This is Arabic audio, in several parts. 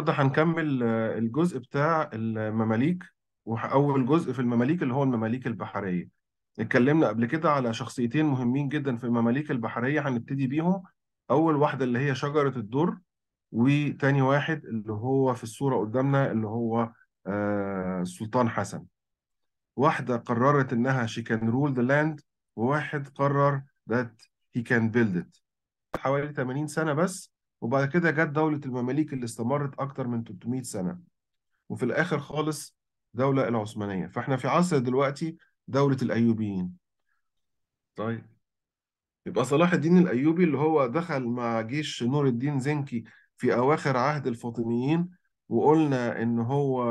النهارده هنكمل آه، الجزء بتاع المماليك واول جزء في المماليك اللي هو المماليك البحريه اتكلمنا قبل كده على شخصيتين مهمين جدا في المماليك البحريه هنبتدي بيهم اول واحده اللي هي شجره الدر وتاني واحد اللي هو في الصوره قدامنا اللي هو السلطان آه، حسن واحده قررت انها she can rule the land وواحد قرر that he can build it حوالي 80 سنه بس وبعد كده جت دولة المماليك اللي استمرت أكتر من 300 سنة وفي الآخر خالص دولة العثمانية فإحنا في عصر دلوقتي دولة الأيوبيين طيب يبقى صلاح الدين الأيوبي اللي هو دخل مع جيش نور الدين زنكي في أواخر عهد الفاطميين وقلنا إن هو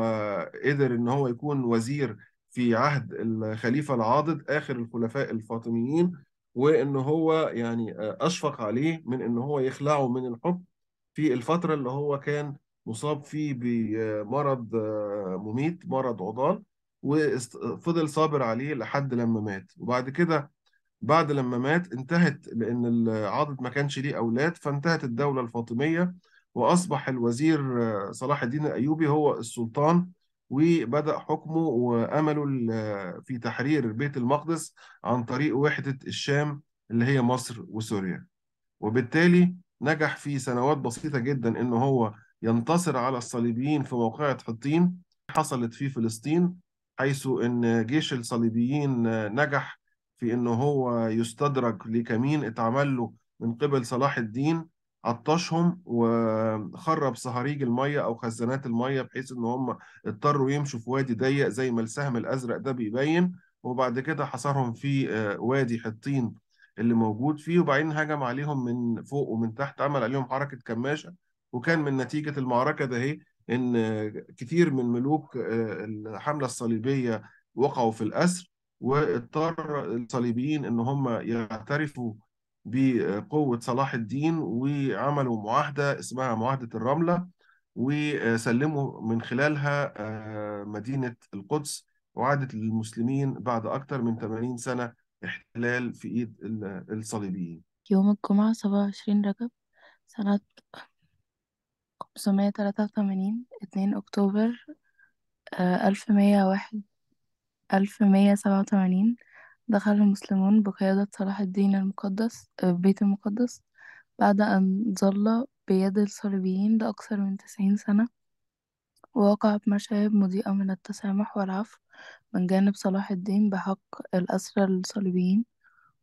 قدر إن هو يكون وزير في عهد الخليفة العاضد آخر الخلفاء الفاطميين وان هو يعني آه، اشفق عليه من ان هو يخلعه من الحب في الفتره اللي هو كان مصاب فيه بمرض آه، مميت مرض عضال وفضل صابر عليه لحد لما مات وبعد كده بعد لما مات انتهت لان العاضد ما كانش ليه اولاد فانتهت الدوله الفاطميه واصبح الوزير آه، صلاح الدين الايوبي هو السلطان وبدأ حكمه وأمله في تحرير بيت المقدس عن طريق وحدة الشام اللي هي مصر وسوريا وبالتالي نجح في سنوات بسيطة جدا إن هو ينتصر على الصليبيين في موقعة حطين حصلت في فلسطين حيث إن جيش الصليبيين نجح في إن هو يستدرج لكمين اتعمل له من قبل صلاح الدين عطشهم وخرب صهاريج الميه او خزانات الميه بحيث ان هم اضطروا يمشوا في وادي ضيق زي ما السهم الازرق ده بيبين وبعد كده حصرهم في آه، وادي حطين اللي موجود فيه وبعدين هجم عليهم من فوق ومن تحت عمل عليهم حركه كماشه وكان من نتيجه المعركه ده هي إيه؟ ان كثير من ملوك آه، الحمله الصليبيه وقعوا في الاسر واضطر الصليبيين ان هم يعترفوا بقوة صلاح الدين وعملوا معاهدة اسمها معاهدة الرملة وسلموا من خلالها آه، مدينة القدس وعادت للمسلمين بعد أكثر من 80 سنة احتلال في إيد الصليبيين يوم الجمعة 27 رجب سنة 583 2 أكتوبر 1101 آه، 1187 دخل المسلمون بقيادة صلاح الدين المقدس البيت آه، المقدس بعد أن ظل بيد الصليبيين لأكثر من تسعين سنة ووقعت مشاهد مضيئة من التسامح والعفو من جانب صلاح الدين بحق الأسرى الصليبيين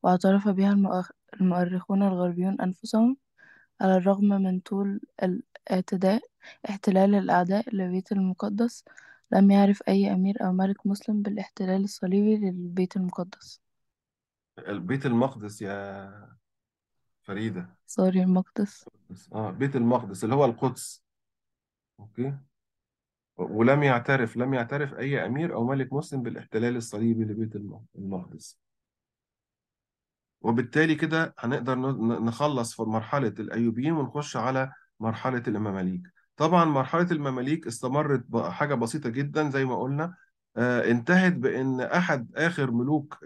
واعترف بها المؤرخون الغربيون أنفسهم على الرغم من طول الاعتداء احتلال الأعداء للبيت المقدس لم يعرف أي أمير أو ملك مسلم بالاحتلال الصليبي للبيت المقدس البيت المقدس يا فريدة سوري المقدس اه بيت المقدس اللي هو القدس اوكي ولم يعترف لم يعترف أي أمير أو ملك مسلم بالاحتلال الصليبي لبيت المقدس وبالتالي كده هنقدر نخلص في مرحلة الأيوبيين ونخش على مرحلة الإماماليك طبعا مرحلة المماليك استمرت حاجة بسيطة جدا زي ما قلنا آه، انتهت بأن أحد آخر ملوك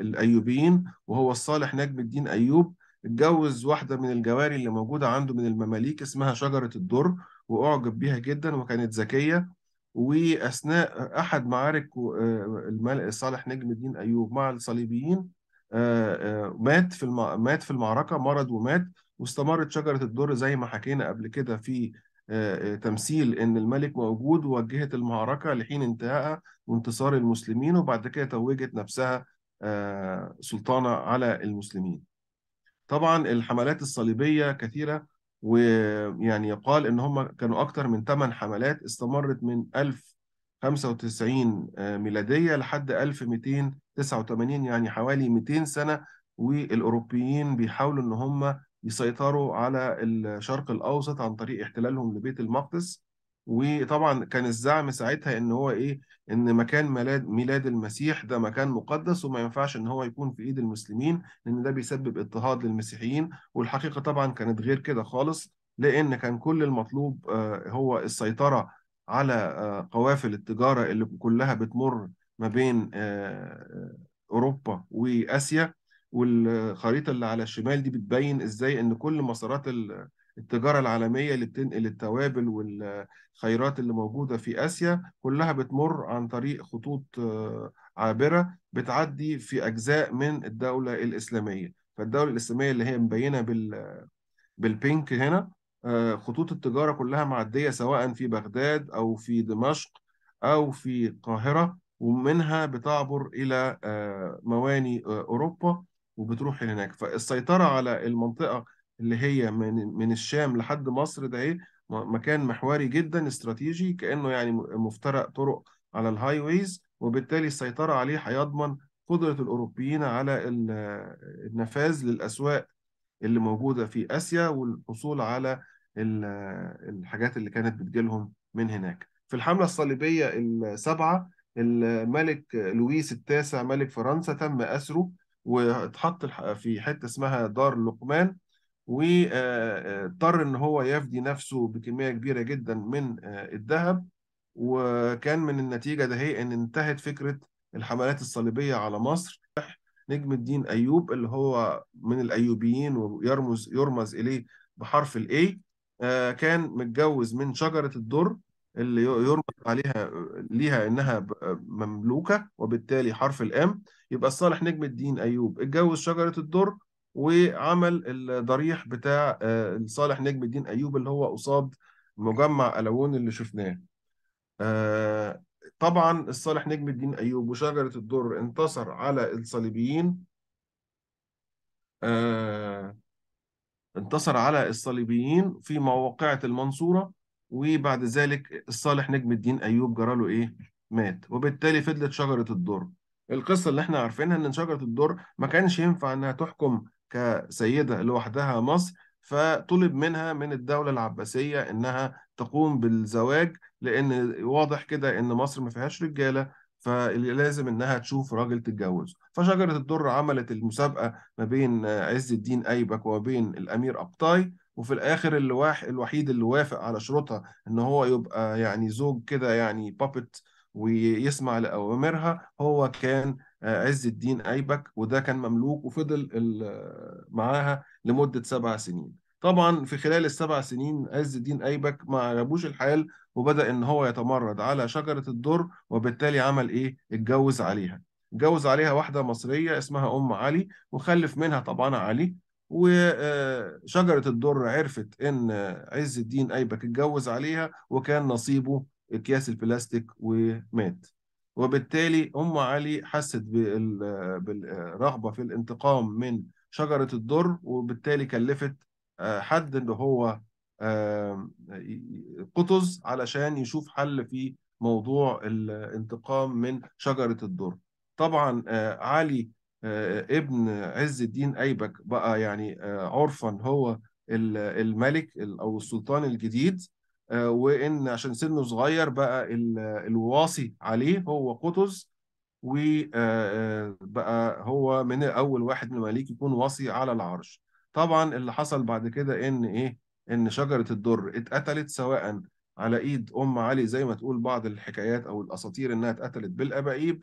الأيوبيين وهو الصالح نجم الدين أيوب اتجوز واحدة من الجواري اللي موجودة عنده من المماليك اسمها شجرة الدر وأعجب بيها جدا وكانت ذكية وأثناء أحد معارك آه، الصالح نجم الدين أيوب مع الصليبيين آه، مات في مات في المعركة مرض ومات واستمرت شجرة الدر زي ما حكينا قبل كده في تمثيل ان الملك موجود ووجهت المعركه لحين انتهائها وانتصار المسلمين وبعد كده توجت نفسها آه، سلطانه على المسلمين. طبعا الحملات الصليبيه كثيره ويعني يقال ان هم كانوا اكثر من ثمان حملات استمرت من 1095 آه، ميلاديه لحد 1289 يعني حوالي 200 سنه والاوروبيين بيحاولوا ان هم يسيطروا على الشرق الاوسط عن طريق احتلالهم لبيت المقدس وطبعا كان الزعم ساعتها ان هو ايه ان مكان ميلاد المسيح ده مكان مقدس وما ينفعش ان هو يكون في ايد المسلمين لان ده بيسبب اضطهاد للمسيحيين والحقيقه طبعا كانت غير كده خالص لان كان كل المطلوب آه، هو السيطره على آه، قوافل التجاره اللي كلها بتمر ما بين آه، اوروبا واسيا والخريطه اللي على الشمال دي بتبين ازاي ان كل مسارات التجاره العالميه اللي بتنقل التوابل والخيرات اللي موجوده في اسيا كلها بتمر عن طريق خطوط آه، عابره بتعدي في اجزاء من الدوله الاسلاميه فالدوله الاسلاميه اللي هي مبينه بال بالبينك هنا آه، خطوط التجاره كلها معديه سواء في بغداد او في دمشق او في القاهره ومنها بتعبر الى آه، مواني اوروبا وبتروح هناك فالسيطرة على المنطقة اللي هي من من الشام لحد مصر ده ايه مكان محوري جدا استراتيجي كأنه يعني مفترق طرق على الهاي ويز وبالتالي السيطرة عليه هيضمن قدرة الأوروبيين على النفاذ للأسواق اللي موجودة في آسيا والحصول على الحاجات اللي كانت بتجيلهم من هناك في الحملة الصليبية السابعه الملك لويس التاسع ملك فرنسا تم أسره واتحط في حته اسمها دار لقمان واضطر آه، آه، ان هو يفدي نفسه بكميه كبيره جدا من آه، الذهب وكان من النتيجه ده هي ان انتهت فكره الحملات الصليبيه على مصر نجم الدين ايوب اللي هو من الايوبيين ويرمز يرمز اليه بحرف الاي كان متجوز من شجره الدر اللي يربط عليها ليها انها مملوكه وبالتالي حرف الام يبقى الصالح نجم الدين ايوب اتجوز شجره الدر وعمل الضريح بتاع آه، الصالح نجم الدين ايوب اللي هو قصاد مجمع الاون اللي شفناه آه، طبعا الصالح نجم الدين ايوب وشجره الدر انتصر على الصليبيين آه، انتصر على الصليبيين في مواقعة المنصورة وبعد ذلك الصالح نجم الدين أيوب جرى له إيه؟ مات وبالتالي فضلت شجرة الدر القصة اللي احنا عارفينها إن شجرة الدر ما كانش ينفع إنها تحكم كسيدة لوحدها مصر فطلب منها من الدولة العباسية إنها تقوم بالزواج لأن واضح كده إن مصر ما فيهاش رجالة فلازم انها تشوف راجل تتجوزه فشجره الدر عملت المسابقه ما بين عز الدين ايبك وما بين الامير ابطاي وفي الاخر الواح الوحيد اللي وافق على شروطها ان هو يبقى يعني زوج كده يعني بابت ويسمع لاوامرها هو كان آه، عز الدين ايبك وده كان مملوك وفضل معاها لمده سبع سنين طبعا في خلال السبع سنين عز الدين ايبك ما عجبوش الحال وبدا ان هو يتمرد على شجره الدر وبالتالي عمل ايه اتجوز عليها اتجوز عليها واحده مصريه اسمها ام علي وخلف منها طبعا علي وشجرة الدر عرفت إن عز الدين أيبك اتجوز عليها وكان نصيبه أكياس البلاستيك ومات وبالتالي أم علي حست بالرغبة في الانتقام من شجرة الدر وبالتالي كلفت آه، حد إن هو قطز علشان يشوف حل في موضوع الانتقام من شجرة الدر طبعا آه، علي آه، ابن عز الدين أيبك بقى يعني آه، عرفا هو الملك أو السلطان الجديد آه، وإن عشان سنه صغير بقى الواصي عليه هو قطز وبقى هو من أول واحد من المماليك يكون واصي على العرش طبعا اللي حصل بعد كده إن إيه إن شجرة الدر اتقتلت سواء على ايد ام علي زي ما تقول بعض الحكايات او الاساطير انها اتقتلت بالابائيب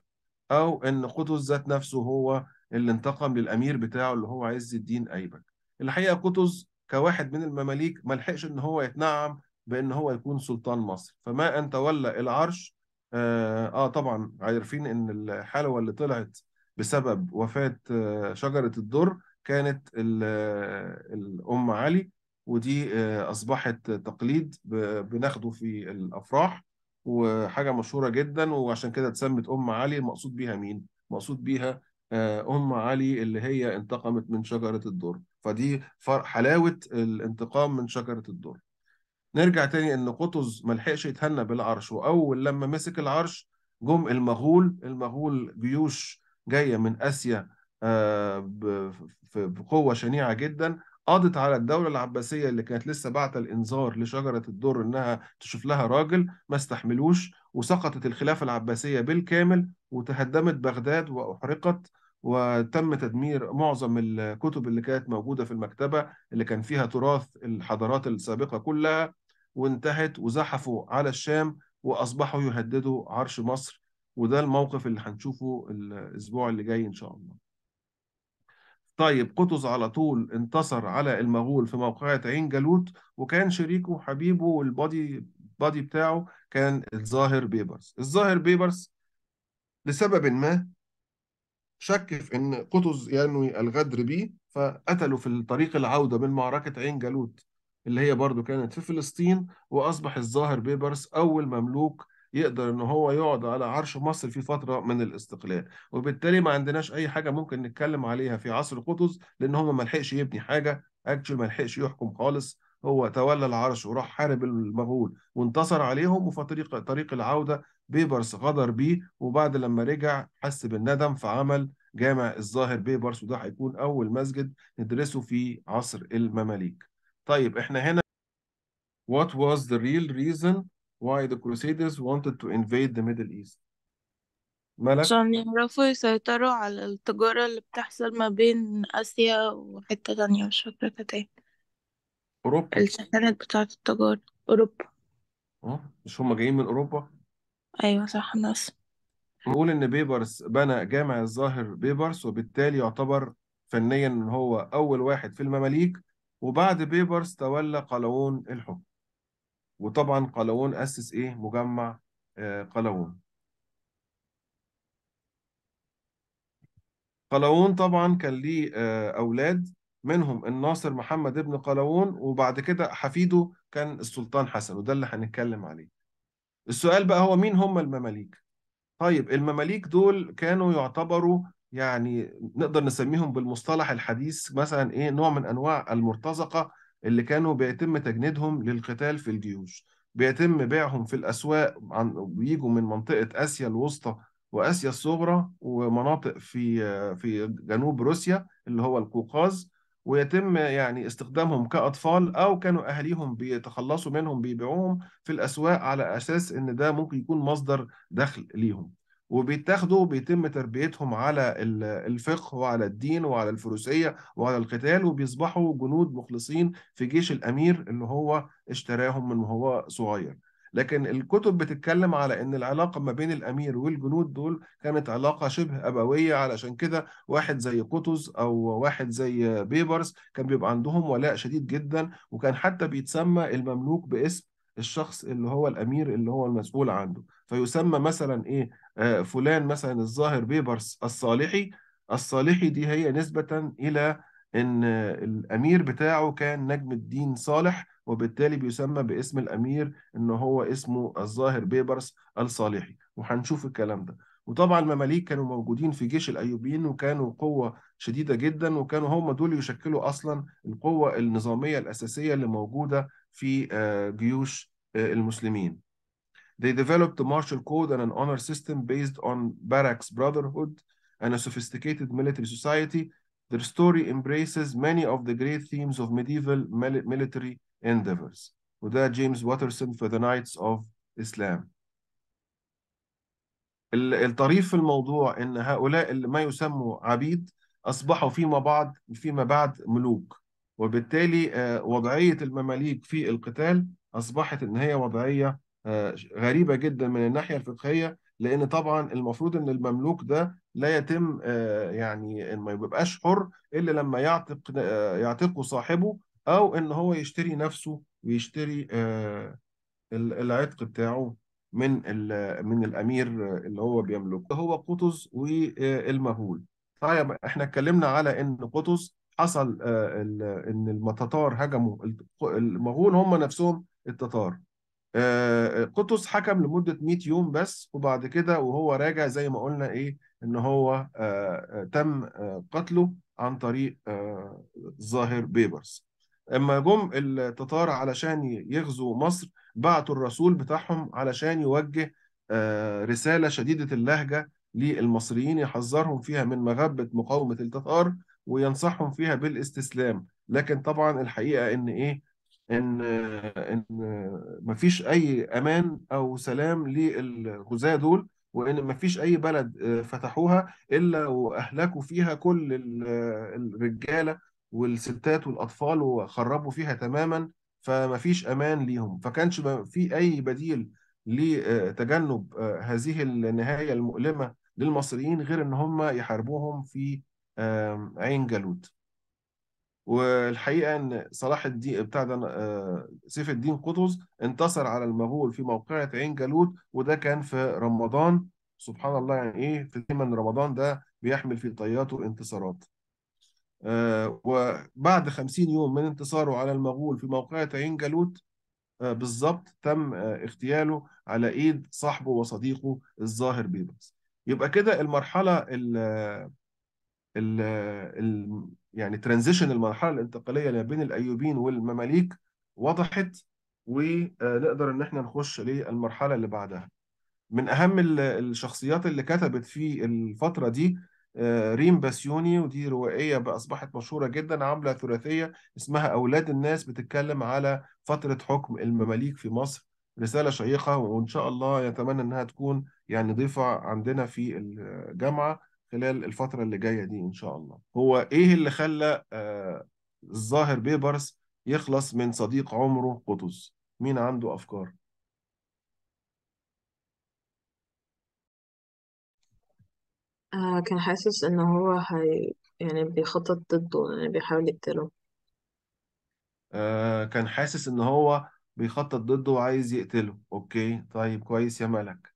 او ان قطز ذات نفسه هو اللي انتقم للامير بتاعه اللي هو عز الدين ايبك الحقيقه قطز كواحد من المماليك ما لحقش ان هو يتنعم بان هو يكون سلطان مصر فما ان تولى العرش آه, اه طبعا عارفين ان الحلوه اللي طلعت بسبب وفاه آه، شجره الدر كانت آه، الام علي ودي آه، اصبحت تقليد بناخده في الافراح وحاجه مشهوره جدا وعشان كده اتسمت ام علي المقصود بيها مين؟ مقصود بيها آه، ام علي اللي هي انتقمت من شجره الدر فدي حلاوه الانتقام من شجره الدر. نرجع تاني ان قطز ما لحقش يتهنى بالعرش واول لما مسك العرش جم المغول المغول جيوش جايه من اسيا آه، بقوه شنيعه جدا قضت على الدولة العباسية اللي كانت لسه بعت الإنذار لشجرة الدر إنها تشوف لها راجل ما استحملوش وسقطت الخلافة العباسية بالكامل وتهدمت بغداد وأحرقت وتم تدمير معظم الكتب اللي كانت موجودة في المكتبة اللي كان فيها تراث الحضارات السابقة كلها وانتهت وزحفوا على الشام وأصبحوا يهددوا عرش مصر وده الموقف اللي هنشوفه الأسبوع اللي جاي إن شاء الله طيب قطز على طول انتصر على المغول في موقعة عين جالوت وكان شريكه حبيبه البادي بادي بتاعه كان الظاهر بيبرس الظاهر بيبرس لسبب ما شك في ان قطز ينوي الغدر بيه فقتله في طريق العودة من معركة عين جالوت اللي هي برضو كانت في فلسطين وأصبح الظاهر بيبرس أول مملوك يقدر ان هو يقعد على عرش مصر في فتره من الاستقلال وبالتالي ما عندناش اي حاجه ممكن نتكلم عليها في عصر قطز لان هو ما لحقش يبني حاجه اكشلي ما لحقش يحكم خالص هو تولى العرش وراح حارب المغول وانتصر عليهم طريق طريق العوده بيبرس غدر بيه وبعد لما رجع حس بالندم فعمل جامع الظاهر بيبرس وده هيكون اول مسجد ندرسه في عصر المماليك طيب احنا هنا What was the real reason why the Crusaders wanted to invade the Middle East ملك عشان يعرفوا يسيطروا على التجارة اللي بتحصل ما بين آسيا وحتة تانية مش فاكرة كانت ايه أوروبا الشحنات بتاعة التجارة أوروبا أه مش هما جايين من أوروبا أيوة صح الناس نقول إن بيبرس بنى جامع الظاهر بيبرس وبالتالي يعتبر فنيا إن هو أول واحد في المماليك وبعد بيبرس تولى قلاوون الحكم وطبعا قلاوون أسس إيه مجمع آه، قلاوون قلاوون طبعا كان ليه آه، أولاد منهم الناصر محمد ابن قلاوون وبعد كده حفيده كان السلطان حسن وده اللي هنتكلم عليه السؤال بقى هو مين هم المماليك طيب المماليك دول كانوا يعتبروا يعني نقدر نسميهم بالمصطلح الحديث مثلا ايه نوع من انواع المرتزقه اللي كانوا بيتم تجنيدهم للقتال في الجيوش بيتم بيعهم في الأسواق عن بيجوا من منطقة آسيا الوسطى وآسيا الصغرى ومناطق في في جنوب روسيا اللي هو القوقاز ويتم يعني استخدامهم كأطفال أو كانوا أهاليهم بيتخلصوا منهم بيبيعوهم في الأسواق على أساس إن ده ممكن يكون مصدر دخل ليهم وبيتاخدوا بيتم تربيتهم على الفقه وعلى الدين وعلى الفروسية وعلى القتال وبيصبحوا جنود مخلصين في جيش الأمير اللي هو اشتراهم من وهو صغير لكن الكتب بتتكلم على ان العلاقه ما بين الامير والجنود دول كانت علاقه شبه ابويه علشان كده واحد زي قطز او واحد زي بيبرس كان بيبقى عندهم ولاء شديد جدا وكان حتى بيتسمى المملوك باسم الشخص اللي هو الامير اللي هو المسؤول عنده فيسمى مثلا ايه آه، فلان مثلا الظاهر بيبرس الصالحي الصالحي دي هي نسبة إلى إن الأمير بتاعه كان نجم الدين صالح وبالتالي بيسمى باسم الأمير إن هو اسمه الظاهر بيبرس الصالحي وهنشوف الكلام ده وطبعا المماليك كانوا موجودين في جيش الايوبيين وكانوا قوه شديده جدا وكانوا هم دول يشكلوا اصلا القوه النظاميه الاساسيه اللي موجوده في آه، جيوش آه، المسلمين They developed a martial code and an honor system based on barracks brotherhood and a sophisticated military society. Their story embraces many of the great themes of medieval military endeavors. وده جيمس واترسون في The Knights of Islam. الطريف في الموضوع ان هؤلاء اللي ما يسموا عبيد اصبحوا فيما بعد فيما بعد ملوك وبالتالي وضعيه المماليك في القتال اصبحت ان هي وضعيه آه، غريبه جدا من الناحيه الفقهيه لان طبعا المفروض ان المملوك ده لا يتم آه، يعني ما يبقاش حر الا لما يعتق آه، يعتقه صاحبه او ان هو يشتري نفسه ويشتري العتق بتاعه من من الامير اللي هو بيملكه هو قطز والمهول طيب احنا اتكلمنا على ان قطز حصل ان التتار هجموا المغول هم نفسهم التتار آه، قطز حكم لمده 100 يوم بس وبعد كده وهو راجع زي ما قلنا ايه ان هو آه، آه، تم قتله عن طريق الظاهر بيبرس اما جم التتار علشان يغزوا مصر بعتوا الرسول بتاعهم علشان يوجه رساله شديده اللهجه للمصريين يحذرهم فيها من مغبه مقاومه التتار وينصحهم فيها بالاستسلام لكن طبعا الحقيقه ان ايه ان ان مفيش اي امان او سلام للغزاة دول وان مفيش اي بلد آه، فتحوها الا واهلكوا فيها كل آه، الرجاله والستات والاطفال وخربوا فيها تماما فمفيش امان ليهم فكانش في اي بديل لتجنب آه، هذه النهايه المؤلمه للمصريين غير ان هم يحاربوهم في عين جالوت والحقيقه ان صلاح الدين بتاع ده آه، سيف الدين قطز انتصر على المغول في موقعه عين جالوت وده كان في رمضان سبحان الله يعني ايه في دايما رمضان ده بيحمل في طياته انتصارات آه، وبعد 50 يوم من انتصاره على المغول في موقعة عين جالوت آه، بالظبط تم اغتياله على ايد صاحبه وصديقه الظاهر بيبرس يبقى كده المرحله ال ال يعني ترانزيشن المرحله الانتقاليه ما بين الايوبيين والمماليك وضحت ونقدر ان احنا نخش للمرحله اللي بعدها من اهم الشخصيات اللي كتبت في الفتره دي آه، ريم باسيوني ودي روائيه اصبحت مشهوره جدا عامله ثلاثيه اسمها اولاد الناس بتتكلم على فتره حكم المماليك في مصر رساله شيقه وان شاء الله يتمنى انها تكون يعني ضيفه عندنا في الجامعه خلال الفترة اللي جاية دي إن شاء الله هو إيه اللي خلى آه، الظاهر بيبرس يخلص من صديق عمره قطز مين عنده أفكار؟ آه، كان حاسس إن هو هي يعني بيخطط ضده يعني بيحاول يقتله آه، كان حاسس ان هو بيخطط ضده وعايز يقتله اوكي طيب كويس يا ملك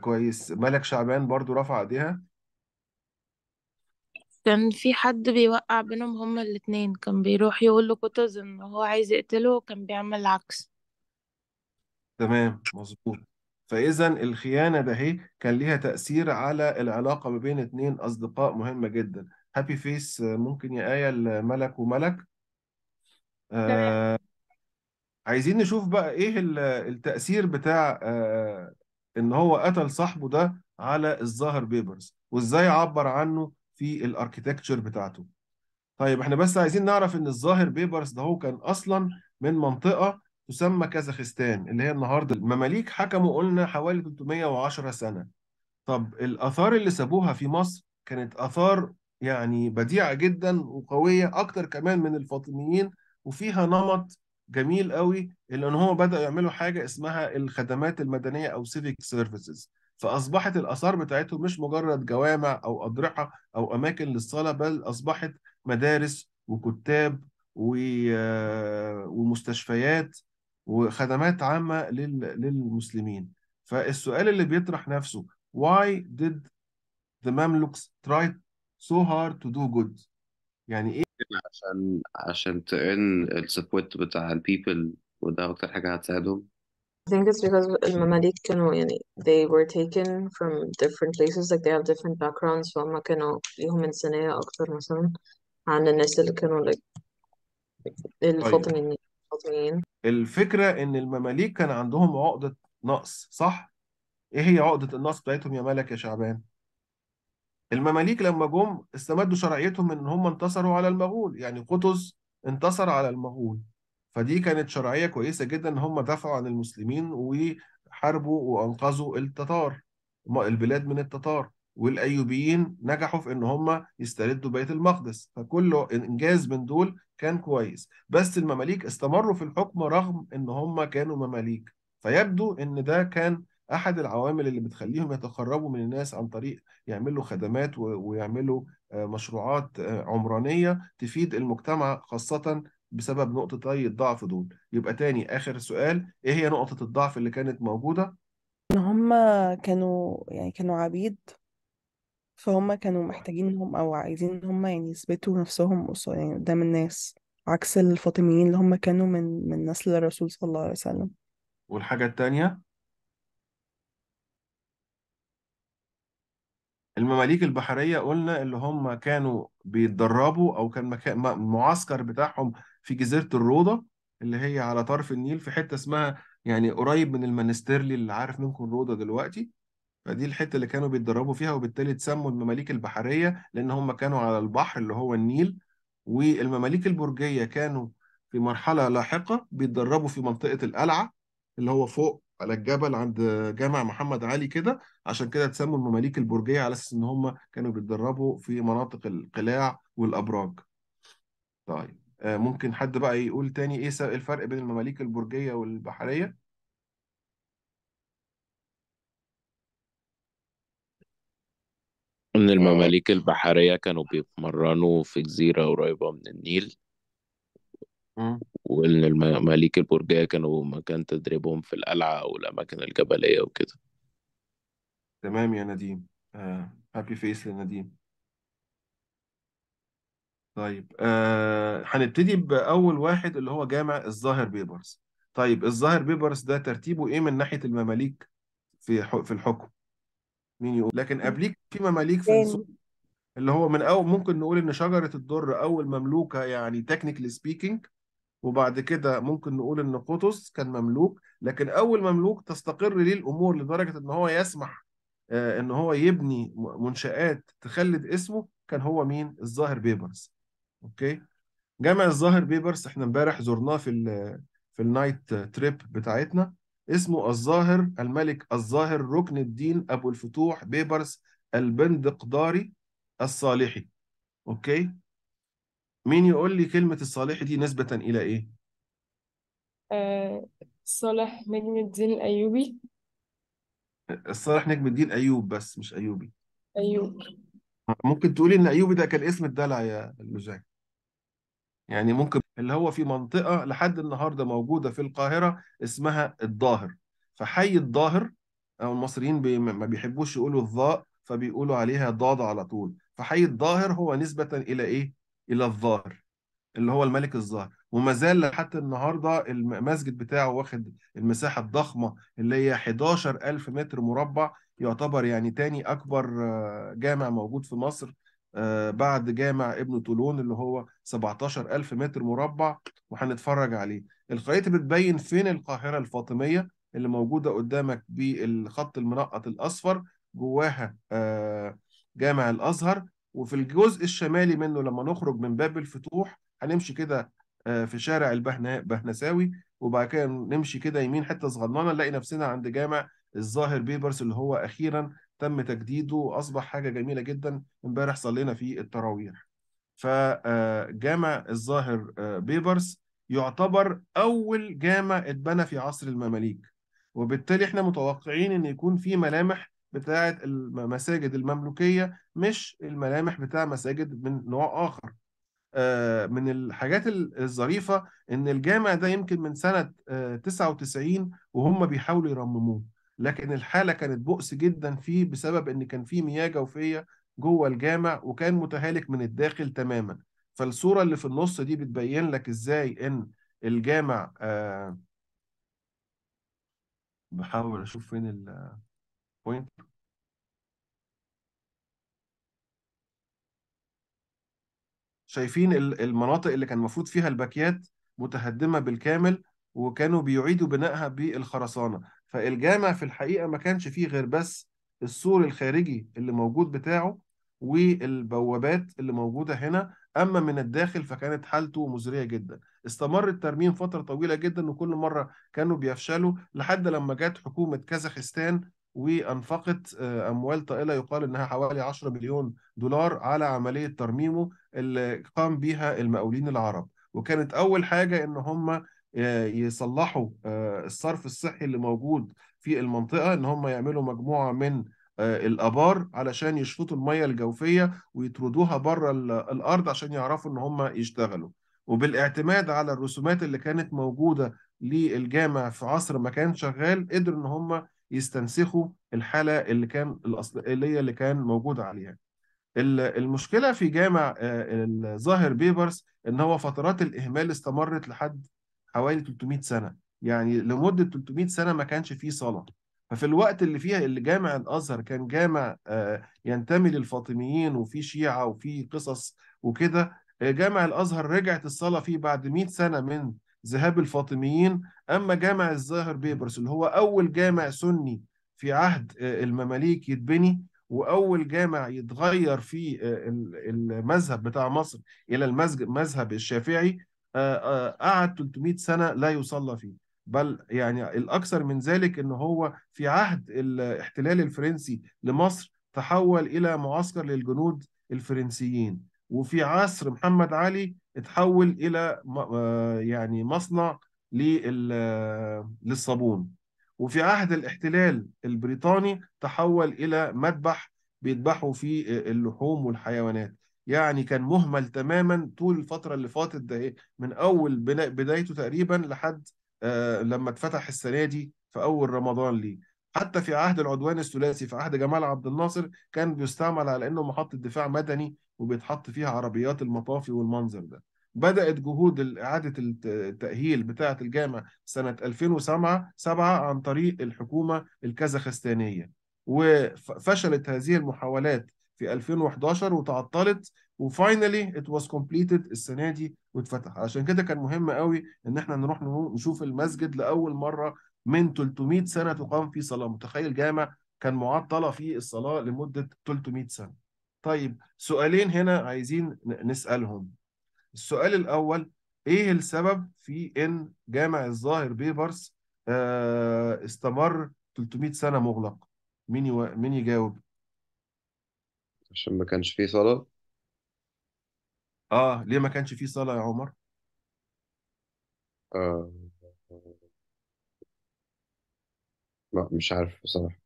كويس ملك شعبان برضو رفع ايديها كان في حد بيوقع بينهم هما الاتنين كان بيروح يقول له كوتز ان هو عايز يقتله وكان بيعمل العكس تمام مظبوط فإذا الخيانة ده هي إيه؟ كان ليها تأثير على العلاقة ما بين اتنين أصدقاء مهمة جدا هابي فيس ممكن يا آية الملك وملك آه عايزين نشوف بقى إيه التأثير بتاع آه إن هو قتل صاحبه ده على الظاهر بيبرز وإزاي عبر عنه في الاركتكتشر بتاعته طيب احنا بس عايزين نعرف ان الظاهر بيبرس ده هو كان اصلا من منطقه تسمى كازاخستان اللي هي النهارده المماليك حكموا قلنا حوالي 310 سنه طب الاثار اللي سابوها في مصر كانت اثار يعني بديعه جدا وقويه اكتر كمان من الفاطميين وفيها نمط جميل قوي لان ان هم بداوا يعملوا حاجه اسمها الخدمات المدنيه او سيفيك سيرفيسز فأصبحت الآثار بتاعتهم مش مجرد جوامع أو أضرحة أو أماكن للصلاة بل أصبحت مدارس وكتاب آه، ومستشفيات وخدمات عامة للمسلمين فالسؤال اللي بيطرح نفسه why did the Mamluks try so hard to do good يعني ايه عشان عشان تقن السبورت بتاع البيبل وده اكتر حاجه هتساعدهم I think it's because المماليك كانوا يعني they were taken from different places like they have different backgrounds فهم كانوا ليهم إنسانية أكتر مثلا عن الناس اللي كانوا like الفاطميين الفاطميين الفكرة إن المماليك كان عندهم عقدة نقص صح؟ إيه هي عقدة النقص بتاعتهم يا ملك يا شعبان؟ المماليك لما جم استمدوا شرعيتهم إن هم انتصروا على المغول يعني قطز انتصر على المغول فدي كانت شرعيه كويسه جدا ان هم دافعوا عن المسلمين وحاربوا وانقذوا التتار البلاد من التتار والايوبيين نجحوا في ان هم يستردوا بيت المقدس فكل انجاز من دول كان كويس بس المماليك استمروا في الحكم رغم ان هم كانوا مماليك فيبدو ان ده كان احد العوامل اللي بتخليهم يتقربوا من الناس عن طريق يعملوا خدمات ويعملوا آه، مشروعات آه، عمرانيه تفيد المجتمع خاصه بسبب نقطتي الضعف دول يبقى تاني آخر سؤال إيه هي نقطة الضعف اللي كانت موجودة إن هما كانوا يعني كانوا عبيد فهم كانوا محتاجين إنهم أو عايزين إن هما يعني يثبتوا نفسهم قصاد يعني قدام الناس عكس الفاطميين اللي هم كانوا من من نسل الرسول صلى الله عليه وسلم والحاجة التانية المماليك البحرية قلنا اللي هم كانوا بيتدربوا أو كان مكان بتاعهم في جزيره الروضه اللي هي على طرف النيل في حته اسمها يعني قريب من المانستيرلي اللي عارف منكم الروضه دلوقتي فدي الحته اللي كانوا بيتدربوا فيها وبالتالي اتسموا المماليك البحريه لان هم كانوا على البحر اللي هو النيل والمماليك البرجيه كانوا في مرحله لاحقه بيتدربوا في منطقه القلعه اللي هو فوق على الجبل عند جامع محمد علي كده عشان كده اتسموا المماليك البرجيه على اساس ان هم كانوا بيتدربوا في مناطق القلاع والابراج. طيب آه، ممكن حد بقى يقول تاني ايه الفرق بين المماليك البرجية والبحرية إن آه. المماليك البحرية كانوا بيتمرنوا في جزيرة قريبة من النيل وإن المماليك البرجية كانوا مكان تدريبهم في القلعة أو الأماكن الجبلية وكده تمام يا نديم هابي فيس لنديم طيب آه هنبتدي باول واحد اللي هو جامع الظاهر بيبرس طيب الظاهر بيبرس ده ترتيبه ايه من ناحيه المماليك في في الحكم مين يقول لكن قبليك في مماليك في الصور اللي هو من اول ممكن نقول ان شجره الدر اول مملوكه يعني تكنيكلي سبيكينج وبعد كده ممكن نقول ان قطز كان مملوك لكن اول مملوك تستقر ليه الامور لدرجه ان هو يسمح آه، ان هو يبني منشات تخلد اسمه كان هو مين الظاهر بيبرس اوكي جامع الظاهر بيبرس احنا امبارح زرناه في الـ في النايت تريب بتاعتنا اسمه الظاهر الملك الظاهر ركن الدين ابو الفتوح بيبرس البندقداري الصالحي اوكي مين يقول لي كلمة الصالحي دي نسبة إلى إيه؟ آه، صالح نجم الدين الأيوبي الصالح نجم الدين أيوب بس مش أيوبي أيوب ممكن تقولي إن أيوبي ده كان اسم الدلع يا لوجاك يعني ممكن اللي هو في منطقة لحد النهاردة موجودة في القاهرة اسمها الظاهر فحي الظاهر أو آه، المصريين بي ما بيحبوش يقولوا الظاء فبيقولوا عليها ضاد على طول فحي الظاهر هو نسبة إلى إيه؟ إلى الظاهر اللي هو الملك الظاهر وما زال لحد النهارده المسجد بتاعه واخد المساحه الضخمه اللي هي 11000 متر مربع يعتبر يعني تاني اكبر آه، جامع موجود في مصر آه، بعد جامع ابن طولون اللي هو 17000 متر مربع وهنتفرج عليه الخريطة بتبين فين القاهرة الفاطمية اللي موجودة قدامك بالخط المنقط الأصفر جواها آه، جامع الأزهر وفي الجزء الشمالي منه لما نخرج من باب الفتوح هنمشي كده آه، في شارع البهنساوي وبعد كده نمشي كده يمين حته صغننه نلاقي نفسنا عند جامع الظاهر بيبرس اللي هو اخيرا تم تجديده واصبح حاجه جميله جدا امبارح صلينا فيه التراويح فجامع آه، الظاهر آه، بيبرس يعتبر اول جامع اتبنى في عصر المماليك وبالتالي احنا متوقعين ان يكون في ملامح بتاعه المساجد المملوكيه مش الملامح بتاع مساجد من نوع اخر آه، من الحاجات الظريفه ان الجامع ده يمكن من سنه 99 وهم بيحاولوا يرمموه لكن الحاله كانت بؤس جدا فيه بسبب ان كان في مياه جوفيه جوه الجامع وكان متهالك من الداخل تماما فالصوره اللي في النص دي بتبين لك ازاي ان الجامع آه بحاول اشوف فين البوينت شايفين المناطق اللي كان المفروض فيها الباكيات متهدمه بالكامل وكانوا بيعيدوا بنائها بالخرسانه فالجامع في الحقيقه ما كانش فيه غير بس السور الخارجي اللي موجود بتاعه والبوابات اللي موجوده هنا اما من الداخل فكانت حالته مزريه جدا استمر الترميم فتره طويله جدا وكل مره كانوا بيفشلوا لحد لما جت حكومه كازاخستان وانفقت آه، اموال طائله يقال انها حوالي 10 مليون دولار على عمليه ترميمه اللي قام بيها المقاولين العرب وكانت اول حاجه ان هم آه، يصلحوا آه، الصرف الصحي اللي موجود في المنطقه ان هم يعملوا مجموعه من آه، الابار علشان يشفطوا الميه الجوفيه ويطردوها بره الارض عشان يعرفوا ان هم يشتغلوا وبالاعتماد على الرسومات اللي كانت موجوده للجامع في عصر ما كان شغال قدروا ان هم يستنسخوا الحاله اللي كان الاصليه اللي كان موجود عليها المشكله في جامع الظاهر بيبرس ان هو فترات الاهمال استمرت لحد حوالي 300 سنه يعني لمده 300 سنه ما كانش فيه صلاه ففي الوقت اللي فيها اللي جامع الازهر كان جامع آه، ينتمي للفاطميين وفي شيعه وفي قصص وكده آه، جامع الازهر رجعت الصلاه فيه بعد 100 سنه من ذهاب الفاطميين اما جامع الزاهر بيبرس اللي هو اول جامع سني في عهد آه، المماليك يتبني واول جامع يتغير في المذهب بتاع مصر الى المذهب الشافعي آه، آه، قعد 300 سنه لا يصلى فيه بل يعني الاكثر من ذلك ان هو في عهد الاحتلال الفرنسي لمصر تحول الى معسكر للجنود الفرنسيين وفي عصر محمد علي اتحول الى آه، يعني مصنع للصابون وفي عهد الاحتلال البريطاني تحول الى مذبح بيذبحوا فيه اللحوم والحيوانات يعني كان مهمل تماما طول الفتره اللي فاتت ده ايه من اول بدايته تقريبا لحد آه، لما اتفتح السنه دي في اول رمضان ليه حتى في عهد العدوان الثلاثي في عهد جمال عبد الناصر كان بيستعمل على انه محطه دفاع مدني وبيتحط فيها عربيات المطافي والمنظر ده بدات جهود اعاده التاهيل بتاعه الجامع سنه 2007 سبعة عن طريق الحكومه الكازاخستانيه وفشلت هذه المحاولات في 2011 وتعطلت وفاينلي ات واز كومبليتد السنه دي واتفتح عشان كده كان مهم قوي ان احنا نروح نشوف المسجد لاول مره من 300 سنه تقام فيه صلاه متخيل جامع كان معطله فيه الصلاه لمده 300 سنه طيب سؤالين هنا عايزين نسالهم السؤال الاول ايه السبب في ان جامع الظاهر بيبرس آه، استمر 300 سنه مغلق مين مين يجاوب عشان ما كانش فيه صلاة اه ليه ما كانش فيه صلاة يا عمر آه. مش عارف بصراحة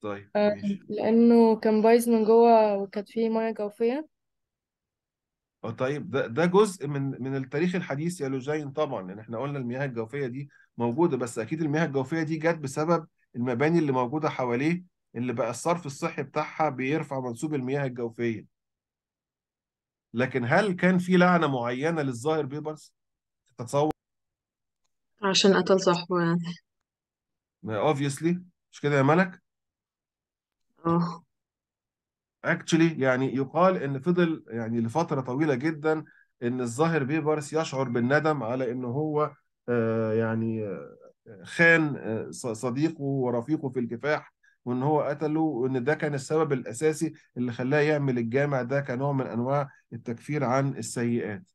طيب آه، ماشي لأنه كان بايظ من جوه وكانت فيه مياه جوفية اه طيب ده ده جزء من من التاريخ الحديث يا لوجين طبعا لان احنا قلنا المياه الجوفيه دي موجوده بس اكيد المياه الجوفيه دي جت بسبب المباني اللي موجوده حواليه اللي بقى الصرف الصحي بتاعها بيرفع منسوب المياه الجوفيه لكن هل كان في لعنه معينه للظاهر بيبرس تتصور عشان قتل صاحبه يعني اوبفيسلي مش كده يا ملك اه اكشلي يعني يقال ان فضل يعني لفتره طويله جدا ان الظاهر بيبرس يشعر بالندم على ان هو آه، يعني آه، خان آه، صديقه ورفيقه في الكفاح وان هو قتله وان ده كان السبب الاساسي اللي خلاه يعمل الجامع ده كنوع من انواع التكفير عن السيئات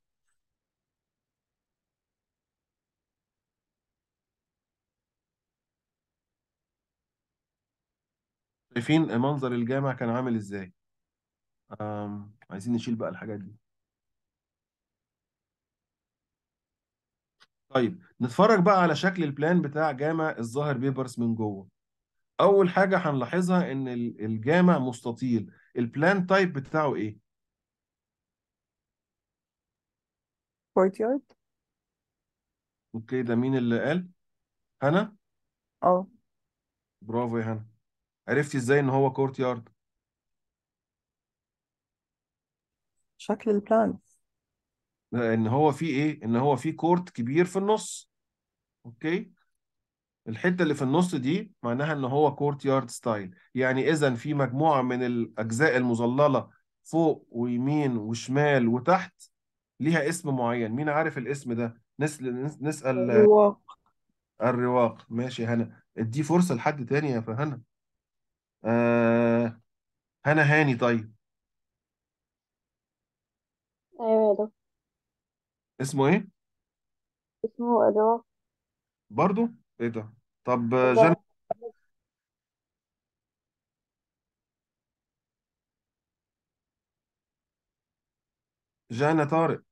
شايفين منظر الجامع كان عامل ازاي عايزين نشيل بقى الحاجات دي طيب نتفرج بقى على شكل البلان بتاع جامع الظاهر بيبرس من جوه اول حاجه هنلاحظها ان الجامع مستطيل البلان تايب بتاعه ايه courtyard اوكي ده مين اللي قال هنا اه برافو يا هنا عرفتي ازاي ان هو courtyard شكل البلان ان هو فيه ايه ان هو فيه كورت كبير في النص اوكي الحته اللي في النص دي معناها ان هو كورت يارد ستايل يعني اذا في مجموعه من الاجزاء المظلله فوق ويمين وشمال وتحت ليها اسم معين مين عارف الاسم ده نسأل نسال الرواق الرواق ماشي هنا ادي فرصه لحد تاني يا فهنا آه هنا هاني طيب ايوه ده اسمه ايه اسمه الرواق برضو ايه ده طب جن جانا طارق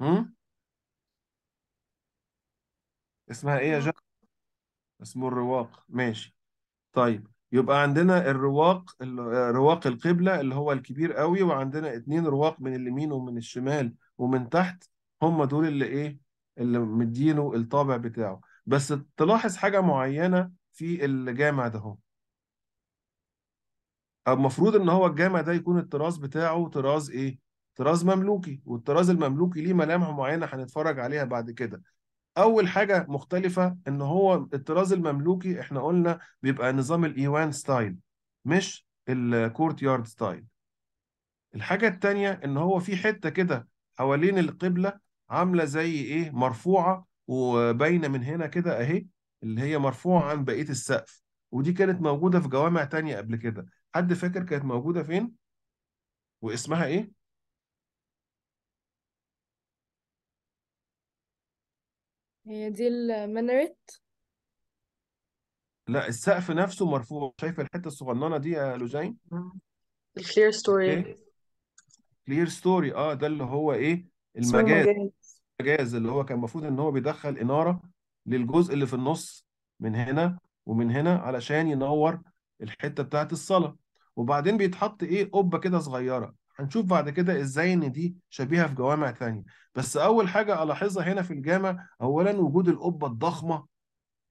هم؟ اسمها ايه يا جانا اسمه الرواق ماشي طيب يبقى عندنا الرواق رواق القبلة اللي هو الكبير قوي وعندنا اتنين رواق من اليمين ومن الشمال ومن تحت هم دول اللي ايه اللي مدينه الطابع بتاعه بس تلاحظ حاجة معينة في الجامع ده هو المفروض ان هو الجامع ده يكون الطراز بتاعه طراز ايه طراز مملوكي والطراز المملوكي ليه ملامح معينة هنتفرج عليها بعد كده اول حاجه مختلفه ان هو الطراز المملوكي احنا قلنا بيبقى نظام الايوان ستايل مش الكورت يارد ستايل الحاجه الثانيه ان هو في حته كده حوالين القبله عامله زي ايه مرفوعه وباينه من هنا كده اهي اللي هي مرفوعه عن بقيه السقف ودي كانت موجوده في جوامع تانية قبل كده حد فاكر كانت موجوده فين واسمها ايه هي دي المنرت لا السقف نفسه مرفوع شايفه الحته الصغننه دي يا لوزين الكلير ستوري كلير ستوري اه ده اللي هو ايه المجاز المجاز اللي هو كان المفروض ان هو بيدخل اناره للجزء اللي في النص من هنا ومن هنا علشان ينور الحته بتاعت الصلاه وبعدين بيتحط ايه قبه كده صغيره هنشوف بعد كده ازاي ان دي شبيهه في جوامع ثانيه بس اول حاجه الاحظها هنا في الجامع اولا وجود القبه الضخمه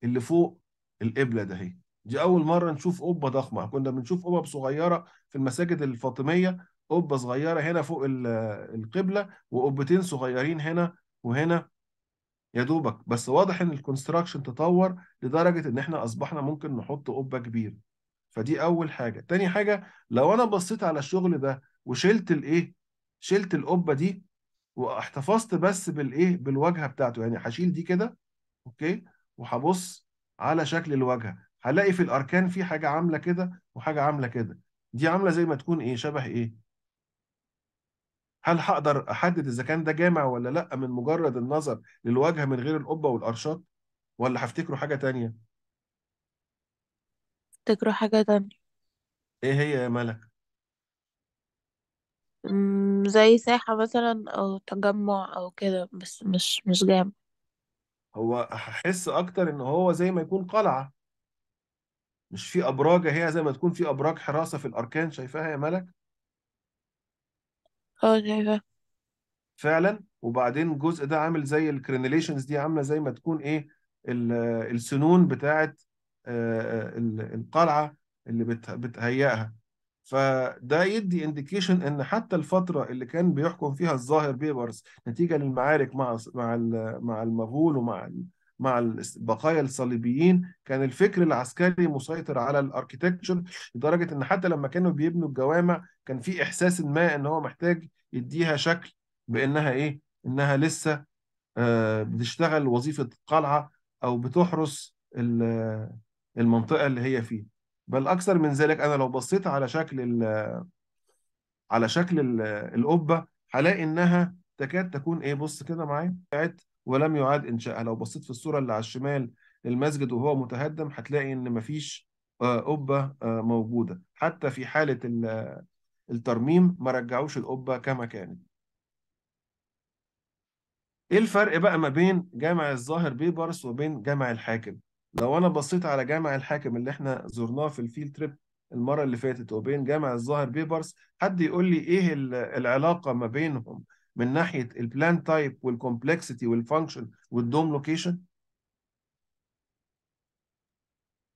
اللي فوق القبله ده هي دي اول مره نشوف قبه ضخمه كنا بنشوف قبب صغيره في المساجد الفاطميه قبه صغيره هنا فوق القبله وقبتين صغيرين هنا وهنا يا دوبك بس واضح ان الكونستراكشن تطور لدرجه ان احنا اصبحنا ممكن نحط قبه كبيره فدي اول حاجه تاني حاجه لو انا بصيت على الشغل ده وشلت الايه شلت القبه دي واحتفظت بس بالايه بالواجهه بتاعته يعني هشيل دي كده اوكي وهبص على شكل الواجهه هلاقي في الاركان في حاجه عامله كده وحاجه عامله كده دي عامله زي ما تكون ايه شبه ايه هل هقدر احدد اذا كان ده جامع ولا لا من مجرد النظر للواجهه من غير القبه والارشاط ولا هفتكره حاجه تانية افتكره حاجه تانية ايه هي يا ملك زي ساحة مثلا أو تجمع أو كده بس مش مش جامع هو هحس اكتر ان هو زي ما يكون قلعه مش في ابراج هي زي ما تكون في ابراج حراسه في الاركان شايفاها يا ملك اه شايفة فعلا وبعدين الجزء ده عامل زي الكرينيليشنز دي عامله زي ما تكون ايه السنون بتاعت آه، آه، القلعه اللي بتهيئها فده يدي انديكيشن ان حتى الفتره اللي كان بيحكم فيها الظاهر بيبرس نتيجه للمعارك مع مع مع المغول ومع مع بقايا الصليبيين كان الفكر العسكري مسيطر على الاركيتكتشر لدرجه ان حتى لما كانوا بيبنوا الجوامع كان في احساس ما ان هو محتاج يديها شكل بانها ايه؟ انها لسه آه، بتشتغل وظيفه قلعه او بتحرس المنطقه اللي هي فيها. بل اكثر من ذلك انا لو بصيت على شكل على شكل القبه هلاقي انها تكاد تكون ايه بص كده معايا ولم يعاد انشائها لو بصيت في الصوره اللي على الشمال المسجد وهو متهدم هتلاقي ان مفيش آه، قبه آه، موجوده حتى في حاله الترميم ما رجعوش القبه كما كانت ايه الفرق بقى ما بين جامع الظاهر بيبرس وبين جامع الحاكم لو انا بصيت على جامع الحاكم اللي احنا زرناه في الفيلد تريب المره اللي فاتت وبين جامع الظاهر بيبرس حد يقول لي ايه العلاقه ما بينهم من ناحيه البلان تايب والكومبلكسيتي والفانكشن والدوم لوكيشن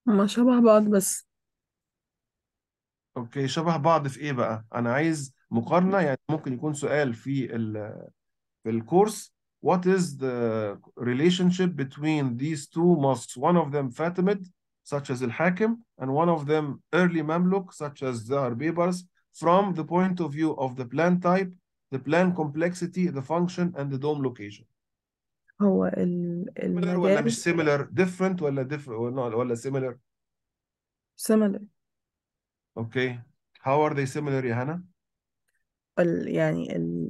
هما شبه بعض بس اوكي شبه بعض في ايه بقى انا عايز مقارنه يعني ممكن يكون سؤال في ال في الكورس what is the relationship between these two mosques, one of them Fatimid, such as Al-Hakim, and one of them early Mamluk, such as the Arbibars, from the point of view of the plan type, the plan complexity, the function, and the dome location. هو are they ولا مش similar different ولا different ولا, ولا similar similar okay how are they similar يا هنا؟ ال يعني ال